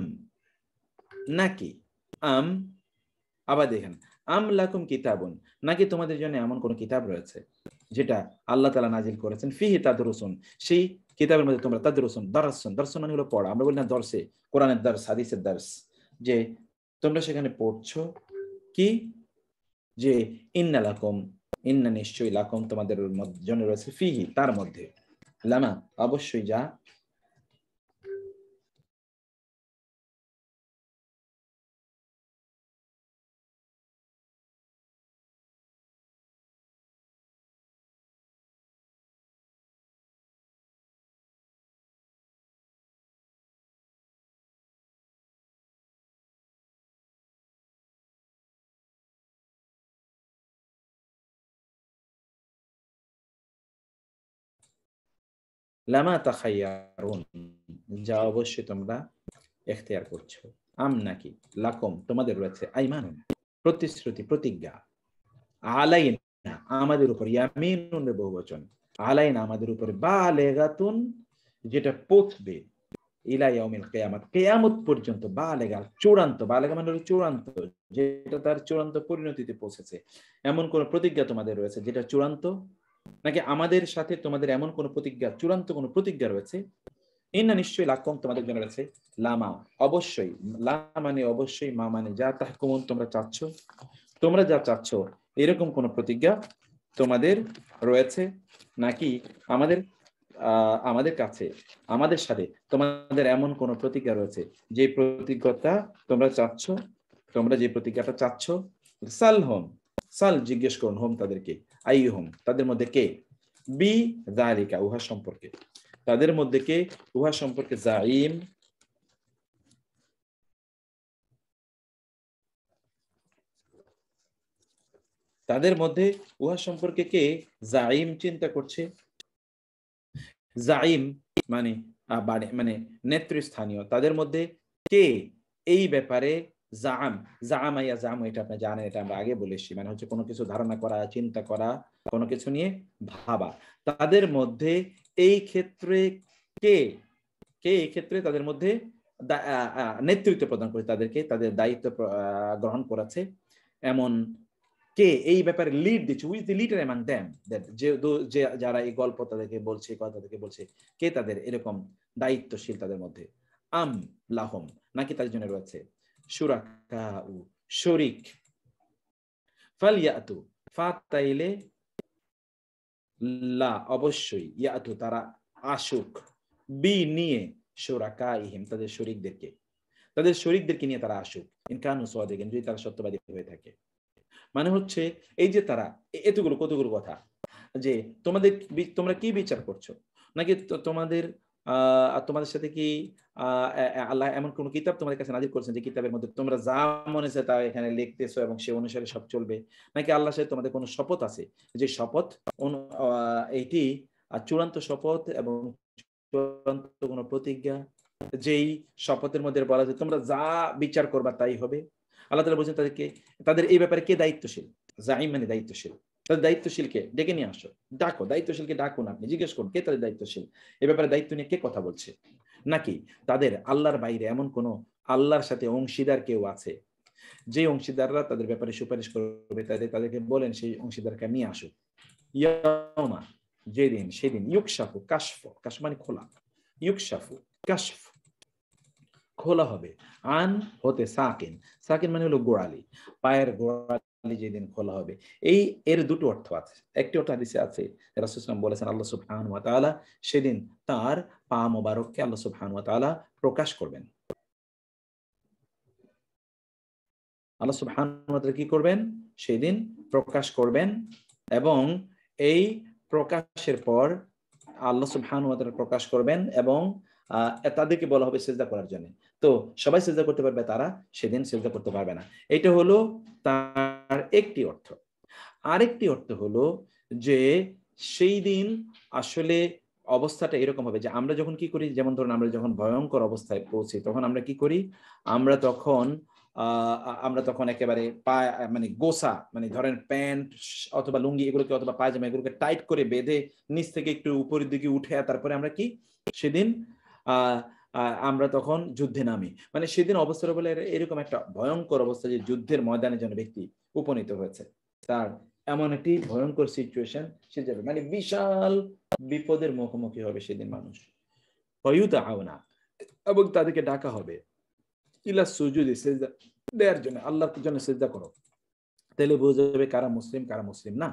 নাকি আম আবার দেখেন আম লাকুম কিতাবন নাকি তোমাদের জন্য এমন কোন কিতাব রয়েছে যেটা আল্লাহ তালা নাজিল করেছেন ফিহি তাদের সেই কিতাবের মধ্যে তোমরা তাদের রসুন দারসন দর্শন মানে হলো পড়া আমরা বলি না দর্শে কোরআনের দার্স হাদিসের দার্স যে তোমরা সেখানে পড়ছো কি যে ইন্না লাকম ইন্না নিশ্চয়ই লাকম তোমাদের জন্য রয়েছে ফিহি তার মধ্যে লামা অবশ্যই যা লামা তাখাইয়ারুন যা অবশ্যই তোমরা এখতিয়ার করছো আম নাকি লাকম তোমাদের রয়েছে প্রতিশ্রুতি প্রতিজ্ঞা আমাদের উপর আমাদের উপরে বা লেগাতুন যেটা পৌঁছবে ইলাইয়াউমিল কেয়ামত কেয়ামত পর্যন্ত বা লেগা চূড়ান্ত বা লেগা মানে চূড়ান্ত যেটা তার চূড়ান্ত পরিণতিতে পৌঁছেছে এমন কোন প্রতিজ্ঞা তোমাদের রয়েছে যেটা চূড়ান্ত নাকি আমাদের সাথে তোমাদের এমন কোনো প্রতিজ্ঞা চূড়ান্ত কোনো প্রতিজ্ঞা রয়েছে ইন্না নিশ্চয়ই লাকম তোমাদের জন্য রয়েছে লামা অবশ্যই লা মানে অবশ্যই মা মানে যা কমন তোমরা চাচ্ছ তোমরা যা চাচ্ছ এরকম কোন প্রতিজ্ঞা তোমাদের রয়েছে নাকি আমাদের আমাদের কাছে আমাদের সাথে তোমাদের এমন কোন প্রতিজ্ঞা রয়েছে যে প্রতিজ্ঞতা তোমরা চাচ্ছ তোমরা যে প্রতিজ্ঞাটা চাচ্ছ সাল হোম সাল জিজ্ঞেস করুন হোম তাদেরকে আইহুম তাদের মধ্যে কে বি জারিকা উহা সম্পর্কে তাদের মধ্যে কে উহা সম্পর্কে জাইম তাদের মধ্যে উহা সম্পর্কে কে জাইম চিন্তা করছে জাইম মানে মানে নেতৃস্থানীয় তাদের মধ্যে কে এই ব্যাপারে জাম জাম আইয়া জাম এটা আপনি জানেন এটা আমরা আগে বলেছি মানে হচ্ছে কোনো কিছু ধারণা করা চিন্তা করা কোনো কিছু নিয়ে ভাবা তাদের মধ্যে এই ক্ষেত্রে কে কে এই ক্ষেত্রে তাদের মধ্যে নেতৃত্ব প্রদান করে তাদেরকে তাদের দায়িত্ব গ্রহণ করেছে এমন কে এই ব্যাপারে লিড দিচ্ছে উইথ দি লিডার এমন দ্যাম যে যারা এই গল্প তাদেরকে বলছে কথা তাদেরকে বলছে কে তাদের এরকম দায়িত্বশীল তাদের মধ্যে আম লাহম নাকি তাদের জন্য রয়েছে সুরাকাউ শরিক ফালিয়াতু ফা লা অবশ্যই ইয়াতু তারা আসুক বি নিয়ে সোরাকা ইহিম তাদের শরিকদেরকে তাদের শরিকদেরকে নিয়ে তারা আসুক ইনকান সোয়াদেগেন যদি তারা সত্যবাদী হয়ে থাকে মানে হচ্ছে এই যে তারা এতগুলো কতগুলো কথা যে তোমাদের তোমরা কি বিচার করছো নাকি তোমাদের আর তোমাদের সাথে কি আল্লাহ এমন কোন কিতাব তোমাদের কাছে নাজির করেছেন যে কিতাবের মধ্যে তোমরা যা মনে হয় তা এখানে লিখতেছো এবং সে অনুসারে সব চলবে নাকি আল্লাহ সাহেব তোমাদের কোনো শপথ আছে যে শপথ এইটি চূড়ান্ত শপথ এবং চূড়ান্ত কোনো প্রতিজ্ঞা যেই শপথের মধ্যে বলা যে তোমরা যা বিচার করবা তাই হবে আল্লাহ তালা বলছেন তাদেরকে তাদের এই ব্যাপারে কে দায়িত্বশীল জাইম মানে দায়িত্বশীল তাহলে দায়িত্বশীলকে ডেকে নিয়ে আসো ডাকো দায়িত্বশীলকে ডাকুন আপনি জিজ্ঞেস করুন কে তাদের দায়িত্বশীল এ ব্যাপারে দায়িত্ব নিয়ে কে কথা বলছে নাকি তাদের আল্লাহর বাইরে এমন কোনো আল্লাহর সাথে অংশীদার কেউ আছে যে অংশীদাররা তাদের ব্যাপারে সুপারিশ করবে তাদের তাদেরকে বলেন সেই অংশীদারকে নিয়ে আসুক ইয়ামা যেদিন সেদিন ইউকশাফু কাশফ কাশ মানে খোলা ইউকশাফু কাশফ খোলা হবে আন হতে সাকিন সাকিন মানে হলো গোড়ালি পায়ের গোড়ালি যেদিন খোলা হবে এই এর দুটো অর্থ আছে একটি অর্থ হাদিসে আছে রাসুসলাম বলেছেন আল্লাহ সুবহান ওয়া তাআলা সেদিন তার পা মোবারককে আল্লাহ সুবহান ওয়া তাআলা প্রকাশ করবেন আল্লাহ সুবহান ওয়া কি করবেন সেদিন প্রকাশ করবেন এবং এই প্রকাশের পর আল্লাহ সুবহান ওয়া প্রকাশ করবেন এবং তাদেরকে বলা হবে সেজদা করার জন্য তো সবাই সেজদা করতে পারবে তারা সেদিন সেজদা করতে পারবে না এটা হলো তার তার একটি অর্থ আরেকটি অর্থ হলো যে সেই দিন আসলে অবস্থাটা এরকম হবে যে আমরা যখন কি করি যেমন ধরুন আমরা যখন ভয়ঙ্কর অবস্থায় পৌঁছি তখন আমরা কি করি আমরা তখন আমরা তখন একেবারে পা মানে গোসা মানে ধরেন প্যান্ট অথবা লুঙ্গি এগুলোকে অথবা পায়জামা এগুলোকে টাইট করে বেঁধে নিচ থেকে একটু উপরের দিকে উঠে তারপরে আমরা কি সেদিন আমরা তখন যুদ্ধে নামি মানে সেদিন অবস্থার বলে এরকম একটা ভয়ঙ্কর অবস্থা যে যুদ্ধের ময়দানে যেন ব্যক্তি উপনীত হয়েছে তার এমন একটি ভয়ঙ্কর সিচুয়েশন সে যাবে মানে বিশাল বিপদের মুখোমুখি হবে সেদিন মানুষ হয়ুতা আওনা এবং তাদেরকে ডাকা হবে ইলা সুজুদি সেজদা দেওয়ার জন্য আল্লাহর জন্য সেজদা করো তাহলে বুঝে যাবে কারা মুসলিম কারা মুসলিম না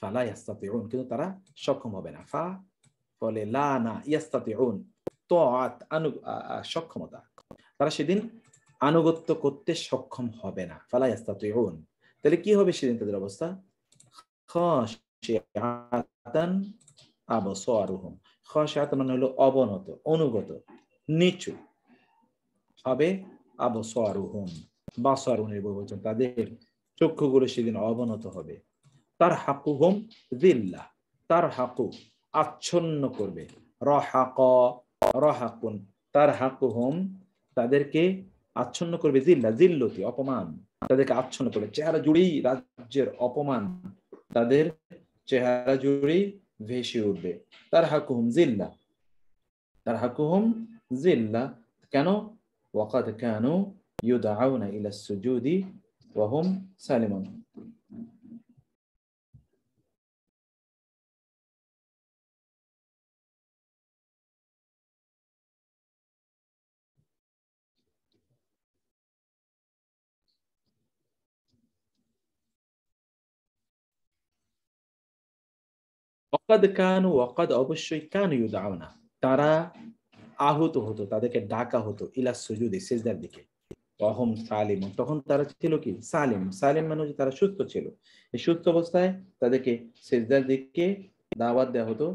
ফালা ইয়াস্তাতে কিন্তু তারা সক্ষম হবে না ফা ফলে লা না ইয়াস্তাতে সক্ষমতা তারা সেদিন আনুগত্য করতে সক্ষম হবে না ফালা ইয়াস্তাতে তাহলে কি হবে সেদিন তাদের অবস্থা মানে হলো অবনত অনুগত নিচু হবে বহুবচন তাদের চক্ষুগুলো সেদিন অবনত হবে তার হাকু হোম দিল্লা তার হাকু আচ্ছন্ন করবে রহাক রহাকুন তার হাকু হোম তাদেরকে আচ্ছন্ন করবে জিল্লা জিল্লতি অপমান তাদেরকে আচ্ছন্ন করে চেহারা জুড়েই রাজ্যের অপমান তাদের চেহারা জুড়েই ভেসে উঠবে তার হাকুহম জিল্লা তার হাকুহম জিল্লা কেন ওয়াকাদ কেন ইউদা আউনা ইলা সুজুদি ওয়াহুম সালিমন কদ কানু ওয়াকাদ অবশ্যই কানু ইউদাউনা তারা আহত হতো তাদেরকে ডাকা হতো ইলা সুজুদি সেজদার দিকে অহম সালিম তখন তারা ছিল কি সালিম সালিম মানে তারা সুস্থ ছিল এই সুস্থ অবস্থায় তাদেরকে সেজদার দিকে দাওয়াত দেওয়া হতো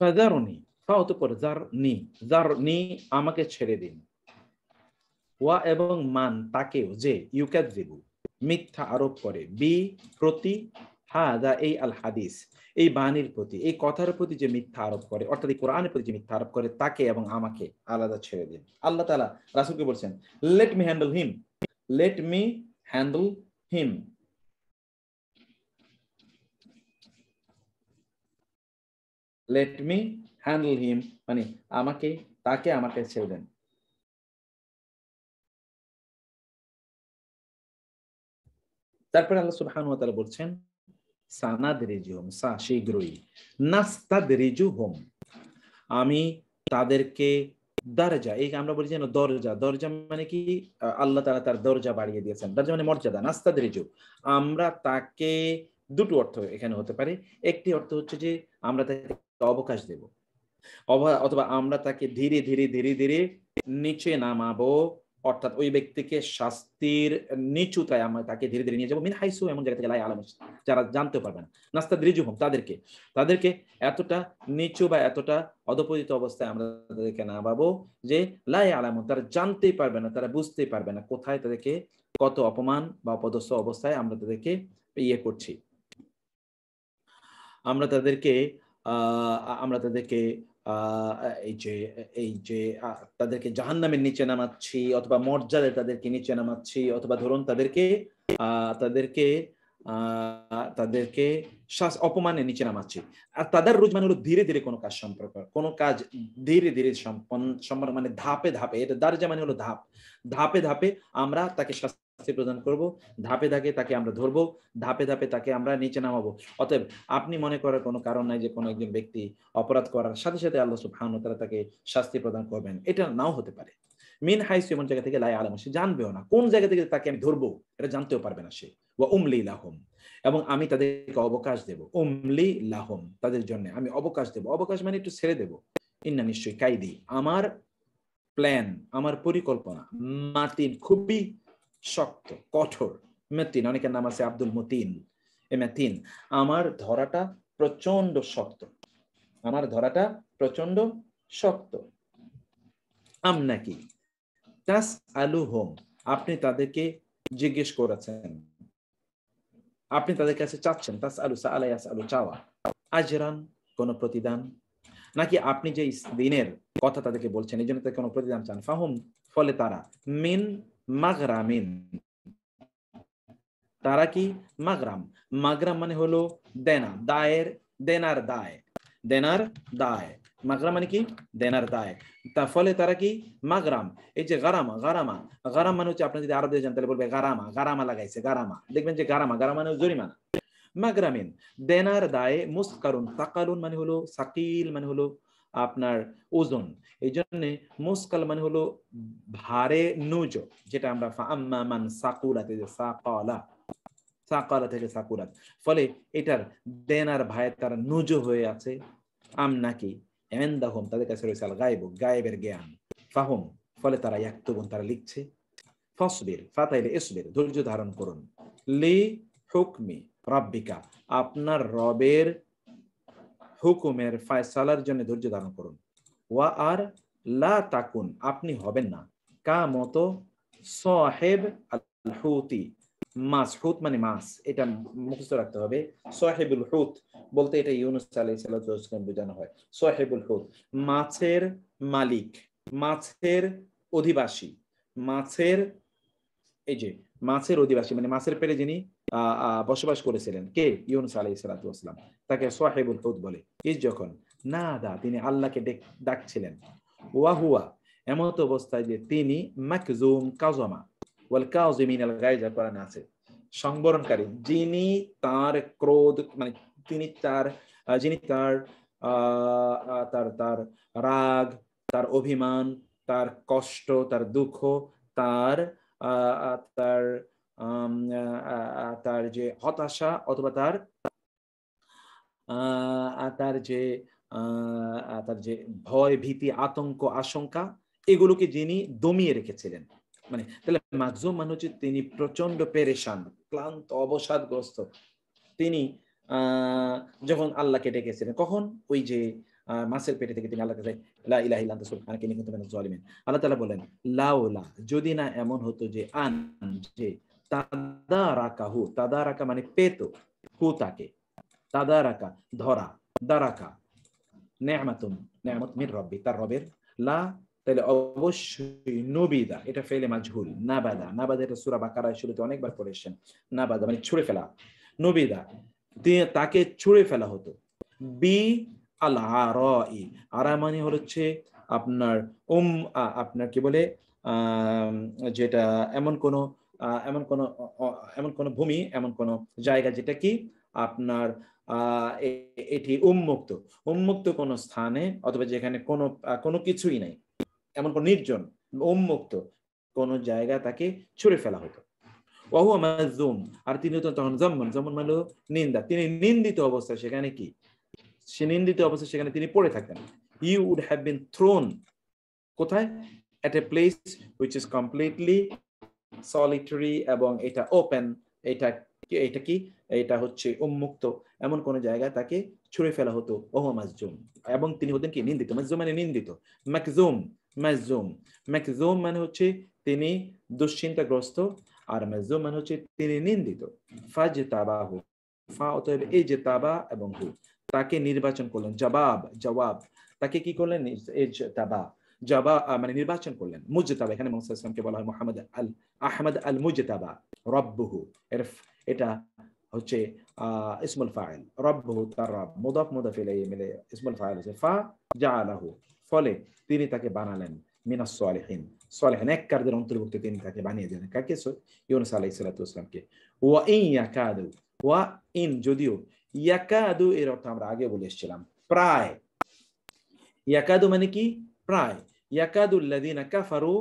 ফাজারুনি আমাকে ছেড়ে দিন ওয়া এবং মান তাকেও যে ইউকাজিবু মিথ্যা আরোপ করে বি প্রতি হাদা এই আল হাদিস এই বাণীর প্রতি এই কথার প্রতি যে মিথ্যা আরোপ করে অর্থাৎ কোরআনের প্রতি যে মিথ্যা আরোপ করে তাকে এবং আমাকে আলাদা ছেড়ে দিন আল্লাহ তালা রাসুলকে বলছেন let me handle him let me handle him let me handle him মানে আমাকে তাকে আমাকে ছেড়ে দেন তারপরে আল্লাহ সুবহান ওয়া তাআলা বলছেন সানাদ সা শীঘ্রই নাস্তাদ রিজুহুম আমি তাদেরকে দরজা এই আমরা বলি যেন দরজা দরজা মানে কি আল্লাহ তারা তার দরজা বাড়িয়ে দিয়েছেন দরজা মানে মর্যাদা নাস্তাদ রিজু আমরা তাকে দুটো অর্থ এখানে হতে পারে একটি অর্থ হচ্ছে যে আমরা তাকে অবকাশ দেব অথবা আমরা তাকে ধীরে ধীরে ধীরে ধীরে নিচে নামাবো অর্থাৎ ওই ব্যক্তিকে শাস্তির নিচুতায় আমরা তাকে ধীরে ধীরে নিয়ে যাবো মিন হাইসু এমন জায়গা থেকে লাই আলম যারা জানতে পারবে না নাস্তা দৃজু হোক তাদেরকে তাদেরকে এতটা নিচু বা এতটা অধপতিত অবস্থায় আমরা তাদেরকে না ভাবো যে লাই আলম তারা জানতেই পারবে না তারা বুঝতেই পারবে না কোথায় তাদেরকে কত অপমান বা অপদস্থ অবস্থায় আমরা তাদেরকে ইয়ে করছি আমরা তাদেরকে আমরা তাদেরকে এই যে এই যে তাদেরকে জাহান্নামের নিচে নামাচ্ছি অথবা মর্যাদায় তাদেরকে নিচে নামাচ্ছি অথবা ধরুন তাদেরকে তাদেরকে তাদেরকে শ্বাস অপমানে নিচে নামাচ্ছি আর তাদের রোজ মানে হলো ধীরে ধীরে কোনো কাজ সম্পর্ক কোনো কাজ ধীরে ধীরে সম্পন্ন মানে ধাপে ধাপে এটা দার্জা মানে হলো ধাপ ধাপে ধাপে আমরা তাকে শাস্তি শাস্তি প্রদান করব ধাপে ধাপে তাকে আমরা ধরব ধাপে ধাপে তাকে আমরা নিচে নামাবো অতএব আপনি মনে করার কোনো কারণ নাই যে কোনো একজন ব্যক্তি অপরাধ করার সাথে সাথে আল্লাহ সুফান তারা তাকে শাস্তি প্রদান করবেন এটা নাও হতে পারে মিন হাইস এমন জায়গা থেকে লাই আলম সে জানবেও না কোন জায়গা থেকে তাকে আমি ধরবো এটা জানতেও পারবে না সে উমলি লাহম এবং আমি তাদেরকে অবকাশ দেব উমলি লাহম তাদের জন্য আমি অবকাশ দেব অবকাশ মানে একটু ছেড়ে দেব ইন্না নিশ্চয়ই কাইদি আমার প্ল্যান আমার পরিকল্পনা মাটির খুবই শক্ত কঠোর মেতিন অনেকের নাম আছে আব্দুল মতিন এ মেতিন আমার ধরাটা প্রচন্ড শক্ত আমার ধরাটা প্রচন্ড শক্ত আম নাকি তাস আলু হোম আপনি তাদেরকে জিজ্ঞেস করেছেন আপনি তাদের কাছে চাচ্ছেন তাস আলু সা আলাইয়াস আলু চাওয়া আজরান কোন প্রতিদান নাকি আপনি যে দিনের কথা তাদেরকে বলছেন এই জন্য কোনো প্রতিদান চান ফাহম ফলে তারা মিন মাগরামিন তারা কি মাগরাম মাগরাম মানে হলো দেনা দায়ের দেনার দায় দেনার দায় মাগরাম মানে কি দেনার দায় তার ফলে তারা কি মাগরাম এই যে গারামা গারামা গারাম মানে হচ্ছে আপনি যদি আরো দেশে তাহলে বলবে গারামা গারামা লাগাইছে গারামা দেখবেন যে গারামা গারামা মানে জরিমানা মাগরামিন দেনার দায়ে মুস্কারুন তাকালুন মানে হলো সাকিল মানে হলো আপনার ওজন এই জন্য মুসকাল মানে হলো ভারে নুজ যেটা আমরা আম্মা মান থেকে সাকালা সাকালা থেকে সাকুরাত ফলে এটার দেনার ভাইয়ের তারা নুজ হয়ে আছে আম নাকি এন্দাহম তাদের কাছে রয়েছে আল গায়েব গায়েবের জ্ঞান ফাহম ফলে তারা ইয়াক্তবন তারা লিখছে ফসবির ফাতাইলে এসবির ধৈর্য ধারণ করুন লি হুকমি রব্বিকা আপনার রবের হুকুমের ফায়সালার জন্য ধৈর্য ধারণ করুন ওয়া আর লা তাকুন আপনি হবেন না কা মতো সহেব আল হুতি মাছ হুত মানে মাছ এটা মুখস্থ রাখতে হবে সাহেবুল হুত বলতে এটা ইউনুস আলাইসাল্লাম বোঝানো হয় সাহেবুল হুত মাছের মালিক মাছের অধিবাসী মাছের এই যে মাছের অধিবাসী মানে মাছের পেটে যিনি বসবাস করেছিলেন কে ইউনুস আলাই সালাতাম তাকে সোহেবুল হৌদ বলে ইস যখন না দা তিনি আল্লাহকে ডাকছিলেন ওয়াহুয়া তো অবস্থায় যে তিনি ম্যাকজুম কাজমা ওয়াল কাউজিমিন আল গাইজা কোরআন আছে সংবরণকারী যিনি তার ক্রোধ মানে তিনি তার যিনি তার তার তার রাগ তার অভিমান তার কষ্ট তার দুঃখ তার আহ তার তার যে হতাশা অথবা তার তার যে তার যে ভয় ভীতি আতঙ্ক আশঙ্কা এগুলোকে যিনি দমিয়ে রেখেছিলেন মানে তাহলে মাকজুম মানে হচ্ছে তিনি প্রচন্ড পেরেশান ক্লান্ত অবসাদগ্রস্ত তিনি যখন আল্লাহকে ডেকেছিলেন কখন ওই যে মাছের পেটে থেকে তিনি আল্লাহকে লা ইলাহা ইল্লা আনতা সুবহানাকা ইন্নী কুনতু জালিমিন আল্লাহ তাআলা বলেন লাউলা যদি না এমন হতো যে আন যে তাদারাকাহু তাদারাকা মানে পেতো তাদারাকা ধরা দারাকা মির রব্বি তার রবের লা তাহলে অবশ্যই নবিদা এটা ফেলে মাঝুল নাবাদা নাবাদা এটা সুরা বাকারায় শুরুতে অনেকবার পড়ে এসেছেন নাবাদা মানে ছুড়ে ফেলা নবিদা তাকে ছুঁড়ে ফেলা হতো বি আল আরা মানে হচ্ছে আপনার উম আপনার কি বলে যেটা এমন কোন এমন কোন এমন কোন ভূমি এমন কোন জায়গা যেটা কি আপনার এটি উন্মুক্ত উন্মুক্ত কোনো স্থানে অথবা যেখানে কোনো কোনো কিছুই নাই এমন কোন নির্জন উন্মুক্ত কোনো জায়গা তাকে ছুড়ে ফেলা হতো আমার মাজুম আর তিনি তখন জম্মন জম্মন মানে নিন্দা তিনি নিন্দিত অবস্থায় সেখানে কি সে নিন্দিত অবস্থায় সেখানে তিনি পড়ে থাকেন he would have been thrown কোথায় at a place which is completely solitary এবং এটা ওপেন এটা এটা কি এটা হচ্ছে উন্মুক্ত এমন কোন জায়গায় তাকে ছুড়ে ফেলা হতো ওহ মাজুম এবং তিনি হতেন কি নিন্দিত মাজুম মানে নিন্দিত ম্যাকজুম ম্যাকজুম ম্যাকজুম মানে হচ্ছে তিনি দুশ্চিন্তাগ্রস্ত আর ম্যাকজুম মানে হচ্ছে তিনি নিন্দিত তাবা হু ফা অতএব এই যে তাবা এবং হু তাকে নির্বাচন করলেন জবাব জবাব তাকে কি করলেন তাবা জবা মানে নির্বাচন করলেন মুজতাবা এখানে মোহাম্মদ ইসলামকে বলা হয় মোহাম্মদ আল আহমদ আল মুজতাবা রব্বহু এর এটা হচ্ছে ইসমুল ফায়ল রব্বহু তার রব মুদাফ মুদাফ মিলে ইসমুল ফায়ল হচ্ছে ফা জাআলাহু ফলে তিনি তাকে বানালেন মিনাস সালিহিন এক এককারদের অন্তর্ভুক্ত তিনি তাকে বানিয়ে দিলেন কাকে ইউনুস আলাইহিস সালাতু ওয়া ইন ইয়াকাদু ওয়া ইন যদিও ইয়াকাদু এর অর্থ আমরা আগে বলে এসেছিলাম প্রায় ইয়াকাদু মানে কি প্রায় ইয়াকাদুল্লাদিন কাফারু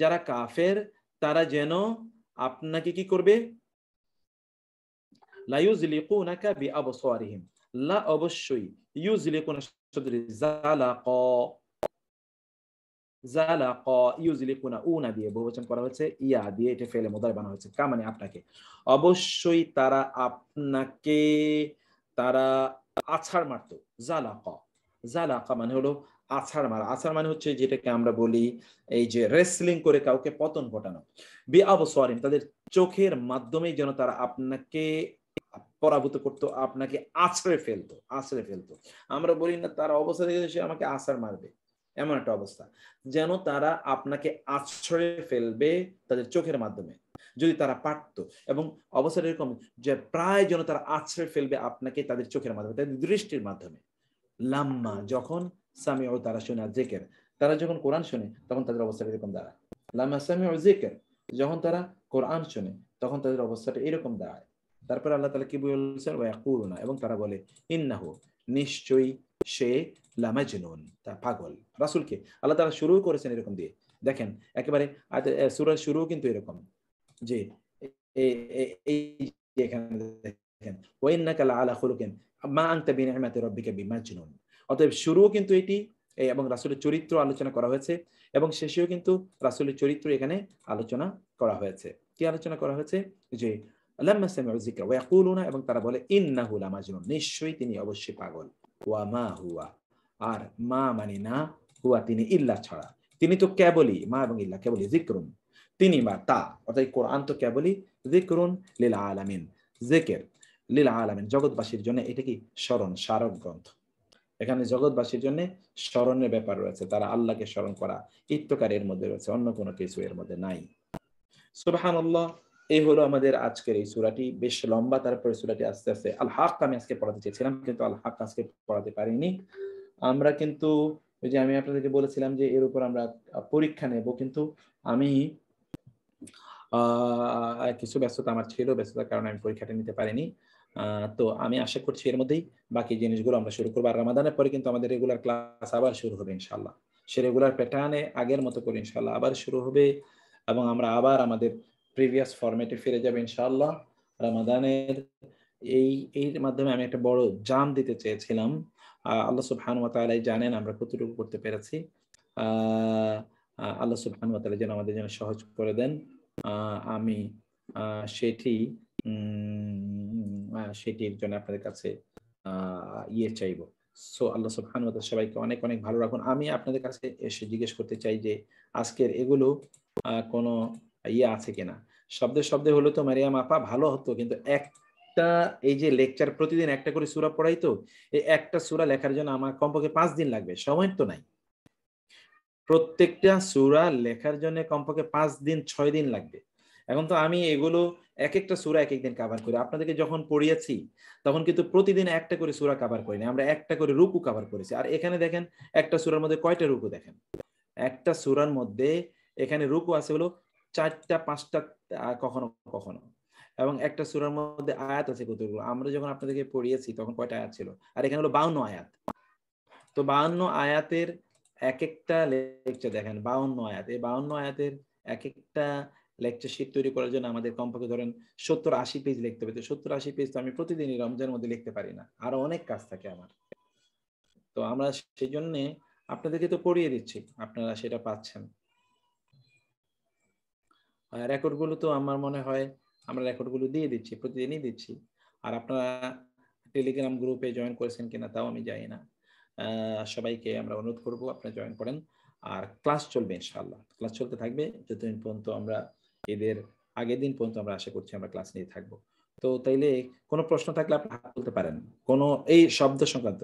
যারা কাফের তারা যেন আপনাকে কি করবে লাইউজলিকুনাকা লা অবশ্যই জালাক জালাক উনা দিয়ে বহুবচন করা হয়েছে ইয়া দিয়ে এটা ফেলে মোদার হয়েছে কা মানে আপনাকে অবশ্যই তারা আপনাকে তারা আছাড় মারত জালাকা জালাকা মানে হলো আছাড় মারা আছাড় মানে হচ্ছে যেটাকে আমরা বলি এই যে রেসলিং করে কাউকে পতন ঘটানো বি আবসরিম তাদের চোখের মাধ্যমেই যেন তারা আপনাকে পরাভূত করতো আপনাকে আছড়ে ফেলতো আছড়ে ফেলতো আমরা বলি না তারা অবস্থা দেখে সে আমাকে আছাড় মারবে এমন একটা অবস্থা যেন তারা আপনাকে আছড়ে ফেলবে তাদের চোখের মাধ্যমে যদি তারা পারত এবং অবস্থা এরকম যে প্রায় যেন তারা আশ্রয় ফেলবে আপনাকে তাদের চোখের মাধ্যমে তাদের দৃষ্টির মাধ্যমে লাম্মা যখন সামি ও তারা শোনে জেকের তারা যখন কোরআন শোনে তখন তাদের অবস্থা এরকম দাঁড়ায় লাম্মা সামি ও জেকের যখন তারা কোরআন শোনে তখন তাদের অবস্থাটা এরকম দাঁড়ায় তারপরে আল্লাহ তালা কি বলছেন ওয়াকুলনা এবং তারা বলে ইন্নাহ নিশ্চয়ই সে লামাজনুন তা পাগল রাসুলকে আল্লাহ তালা শুরু করেছেন এরকম দিয়ে দেখেন একেবারে সুরার শুরু কিন্তু এরকম অতএব শুরুও কিন্তু এটি এবং রাসুলের চরিত্র আলোচনা করা হয়েছে এবং শেষেও কিন্তু রাসুলের চরিত্র এখানে আলোচনা করা হয়েছে কি আলোচনা করা হয়েছে যে এবং তারা বলে ইন্নাহু লামাজনুন নিশ্চয়ই তিনি অবশ্যই পাগল ওয়া মা হুয়া আর মা মানে না হুয়া তিনি ইল্লা ছাড়া তিনি তো কেবলই মা এবং ইল্লা কেবলই জিক্রুন তিনি বা তা অর্থাৎ কোরআন তো কেবলই জিকরুন লীল আলামিন জেকের লীল আলামিন জগৎবাসীর জন্য এটা কি স্মরণ স্মারক গ্রন্থ এখানে জগৎবাসীর জন্য স্মরণের ব্যাপার রয়েছে তারা আল্লাহকে স্মরণ করা ইত্যকার এর মধ্যে রয়েছে অন্য কোনো কিছু এর মধ্যে নাই সুবাহান এই হলো আমাদের আজকের এই সুরাটি বেশ লম্বা তারপরে সুরাটি আস্তে আস্তে আল হাক আমি আজকে পড়াতে চেয়েছিলাম কিন্তু আল হাক আজকে পড়াতে পারিনি আমরা কিন্তু ওই যে আমি আপনাদেরকে বলেছিলাম যে এর উপর আমরা পরীক্ষা নেব কিন্তু আমি কিছু ব্যস্ততা আমার ছিল ব্যস্ততার কারণে আমি পরীক্ষাটা নিতে পারিনি তো আমি আশা করছি এর মধ্যেই বাকি জিনিসগুলো আমরা শুরু করবো আর রামাদানের পরে কিন্তু আমাদের রেগুলার ক্লাস আবার শুরু হবে ইনশাল্লাহ সে রেগুলার প্যাটার্নে আগের মতো করে ইনশাল্লাহ আবার শুরু হবে এবং আমরা আবার আমাদের প্রিভিয়াস ফরম্যাটে ফিরে যাবে ইনশাল্লাহ রামাদানের এই এর মাধ্যমে আমি একটা বড় জাম দিতে চেয়েছিলাম আল্লাহ সুফহান ওয়া জানেন আমরা কতটুকু করতে পেরেছি আহ আল্লাহ সুবহান তালা যেন আমাদের যেন সহজ করে দেন আমি সেটি সেটির জন্য আপনাদের কাছে ইয়ে চাইব সো আল্লাহ সুবহান সবাইকে অনেক অনেক ভালো রাখুন আমি আপনাদের কাছে এসে জিজ্ঞেস করতে চাই যে আজকের এগুলো কোনো ইয়ে আছে কিনা শব্দে শব্দে হলো তো মারিয়াম আপা ভালো হতো কিন্তু একটা এই যে লেকচার প্রতিদিন একটা করে সুরা পড়াই তো এই একটা সুরা লেখার জন্য আমার কমপক্ষে পাঁচ দিন লাগবে সময় তো নাই প্রত্যেকটা সুরা লেখার জন্য কমপক্ষে পাঁচ দিন ছয় দিন লাগবে এখন তো আমি এগুলো এক একটা সুরা এক একদিন কাভার করি আপনাদেরকে যখন পড়িয়েছি তখন কিন্তু প্রতিদিন একটা করে সুরা কাভার করিনি আমরা একটা করে রুকু কাভার করেছি আর এখানে দেখেন একটা সুরার মধ্যে কয়টা রুকু দেখেন একটা সুরার মধ্যে এখানে রুকু আছে হলো চারটা পাঁচটা কখনো কখনো এবং একটা সুরার মধ্যে আয়াত আছে কতগুলো আমরা যখন আপনাদেরকে পড়িয়েছি তখন কয়টা আয়াত ছিল আর এখানে হলো বাউন্ন আয়াত তো বাউন্ন আয়াতের এক একটা লেকচার দেখেন বাউন্ন আয়াত এই বাউন্ন আয়াতের এক একটা লেকচার শিট তৈরি করার জন্য আমাদের কমপক্ষে ধরেন সত্তর আশি পেজ লিখতে হবে তো সত্তর আশি পেজ তো আমি প্রতিদিনই রমজানের মধ্যে লিখতে পারি না আরো অনেক কাজ থাকে আমার তো আমরা সেই জন্যে আপনাদেরকে তো পড়িয়ে দিচ্ছি আপনারা সেটা পাচ্ছেন রেকর্ডগুলো তো আমার মনে হয় আমরা রেকর্ডগুলো দিয়ে দিচ্ছি প্রতিদিনই দিচ্ছি আর আপনারা টেলিগ্রাম গ্রুপে জয়েন করেছেন কিনা তাও আমি জানি না সবাইকে আমরা অনুরোধ করব আপনারা জয়েন করেন আর ক্লাস চলবে ইনশাআল্লাহ ক্লাস চলতে থাকবে যতদিন পর্যন্ত আমরা এদের আগের দিন পর্যন্ত আমরা আশা করছি আমরা ক্লাস নিয়ে থাকবো তো তাইলে কোনো প্রশ্ন থাকলে আপনি হাত তুলতে পারেন কোনো এই শব্দ সংক্রান্ত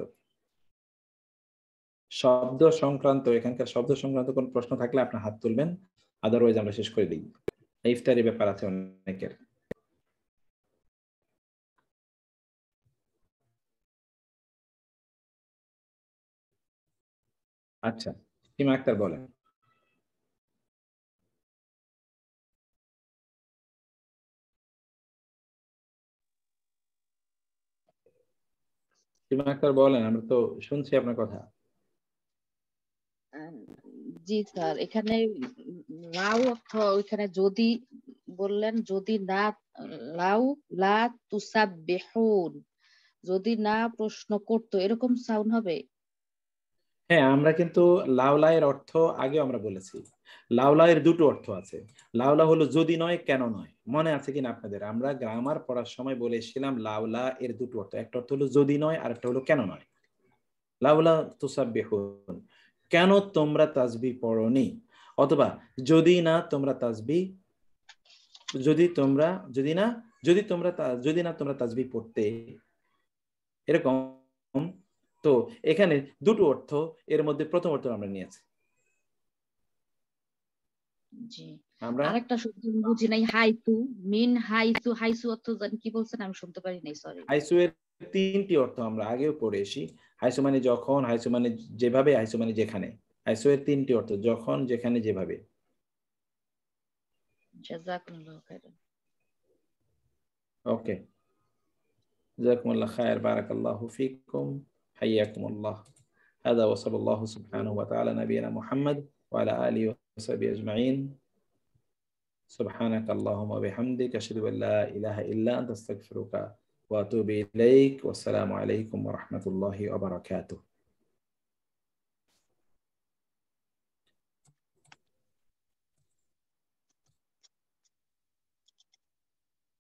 শব্দ সংক্রান্ত এখানকার শব্দ সংক্রান্ত কোনো প্রশ্ন থাকলে আপনি হাত তুলবেন আদারওয়াইজ আমরা শেষ করে দিই ইফতারি ব্যাপার আছে অনেকের আচ্ছা সীমা আক্তার বলেন আক্তার বলেন আমরা তো শুনছি আপনার কথা জি স্যার এখানে লাউ অর্থ ওইখানে যদি বললেন যদি না লাউ লা বেহুন যদি না প্রশ্ন করতো এরকম সাউন্ড হবে হ্যাঁ আমরা কিন্তু লাউলায়ের অর্থ আগে আমরা বলেছি লাউলায়ের দুটো অর্থ আছে লাউলা হলো যদি নয় কেন নয় মনে আছে কিনা আপনাদের আমরা গ্রামার পড়ার সময় বলেছিলাম লাউলা এর দুটো অর্থ একটা অর্থ হলো যদি নয় আর একটা হলো কেন নয় লাউলা তুসাব্বিহুন কেন তোমরা তাজবি পড়নি অথবা যদি না তোমরা তাজবি যদি তোমরা যদি না যদি তোমরা যদি না তোমরা তাজবি পড়তে এরকম তো এখানে দুটো অর্থ এর মধ্যে প্রথম অর্থ আমরা নিয়েছি আমরা আরেকটা শব্দ বুঝি নাই হাইতু মিন হাইসু অর্থ জানি কি বলছেন আমি শুনতে পারি নাই সরি হাইসু এর তিনটি অর্থ আমরা আগেও হাইসু মানে যখন হাইসু মানে যেভাবে হাইসু মানে যেখানে হাইসু এর তিনটি অর্থ যখন যেখানে যেভাবে জাযাকুমুল্লাহ খাইরান ওকে জাযাকুমুল্লাহ খায়ের বারাকাল্লাহু ফিকুম حياكم الله هذا وصلى الله سبحانه وتعالى نبينا محمد وعلى آله وصحبه أجمعين سبحانك اللهم وبحمدك أشهد أن لا إله إلا أنت أستغفرك وأتوب إليك والسلام عليكم ورحمة الله وبركاته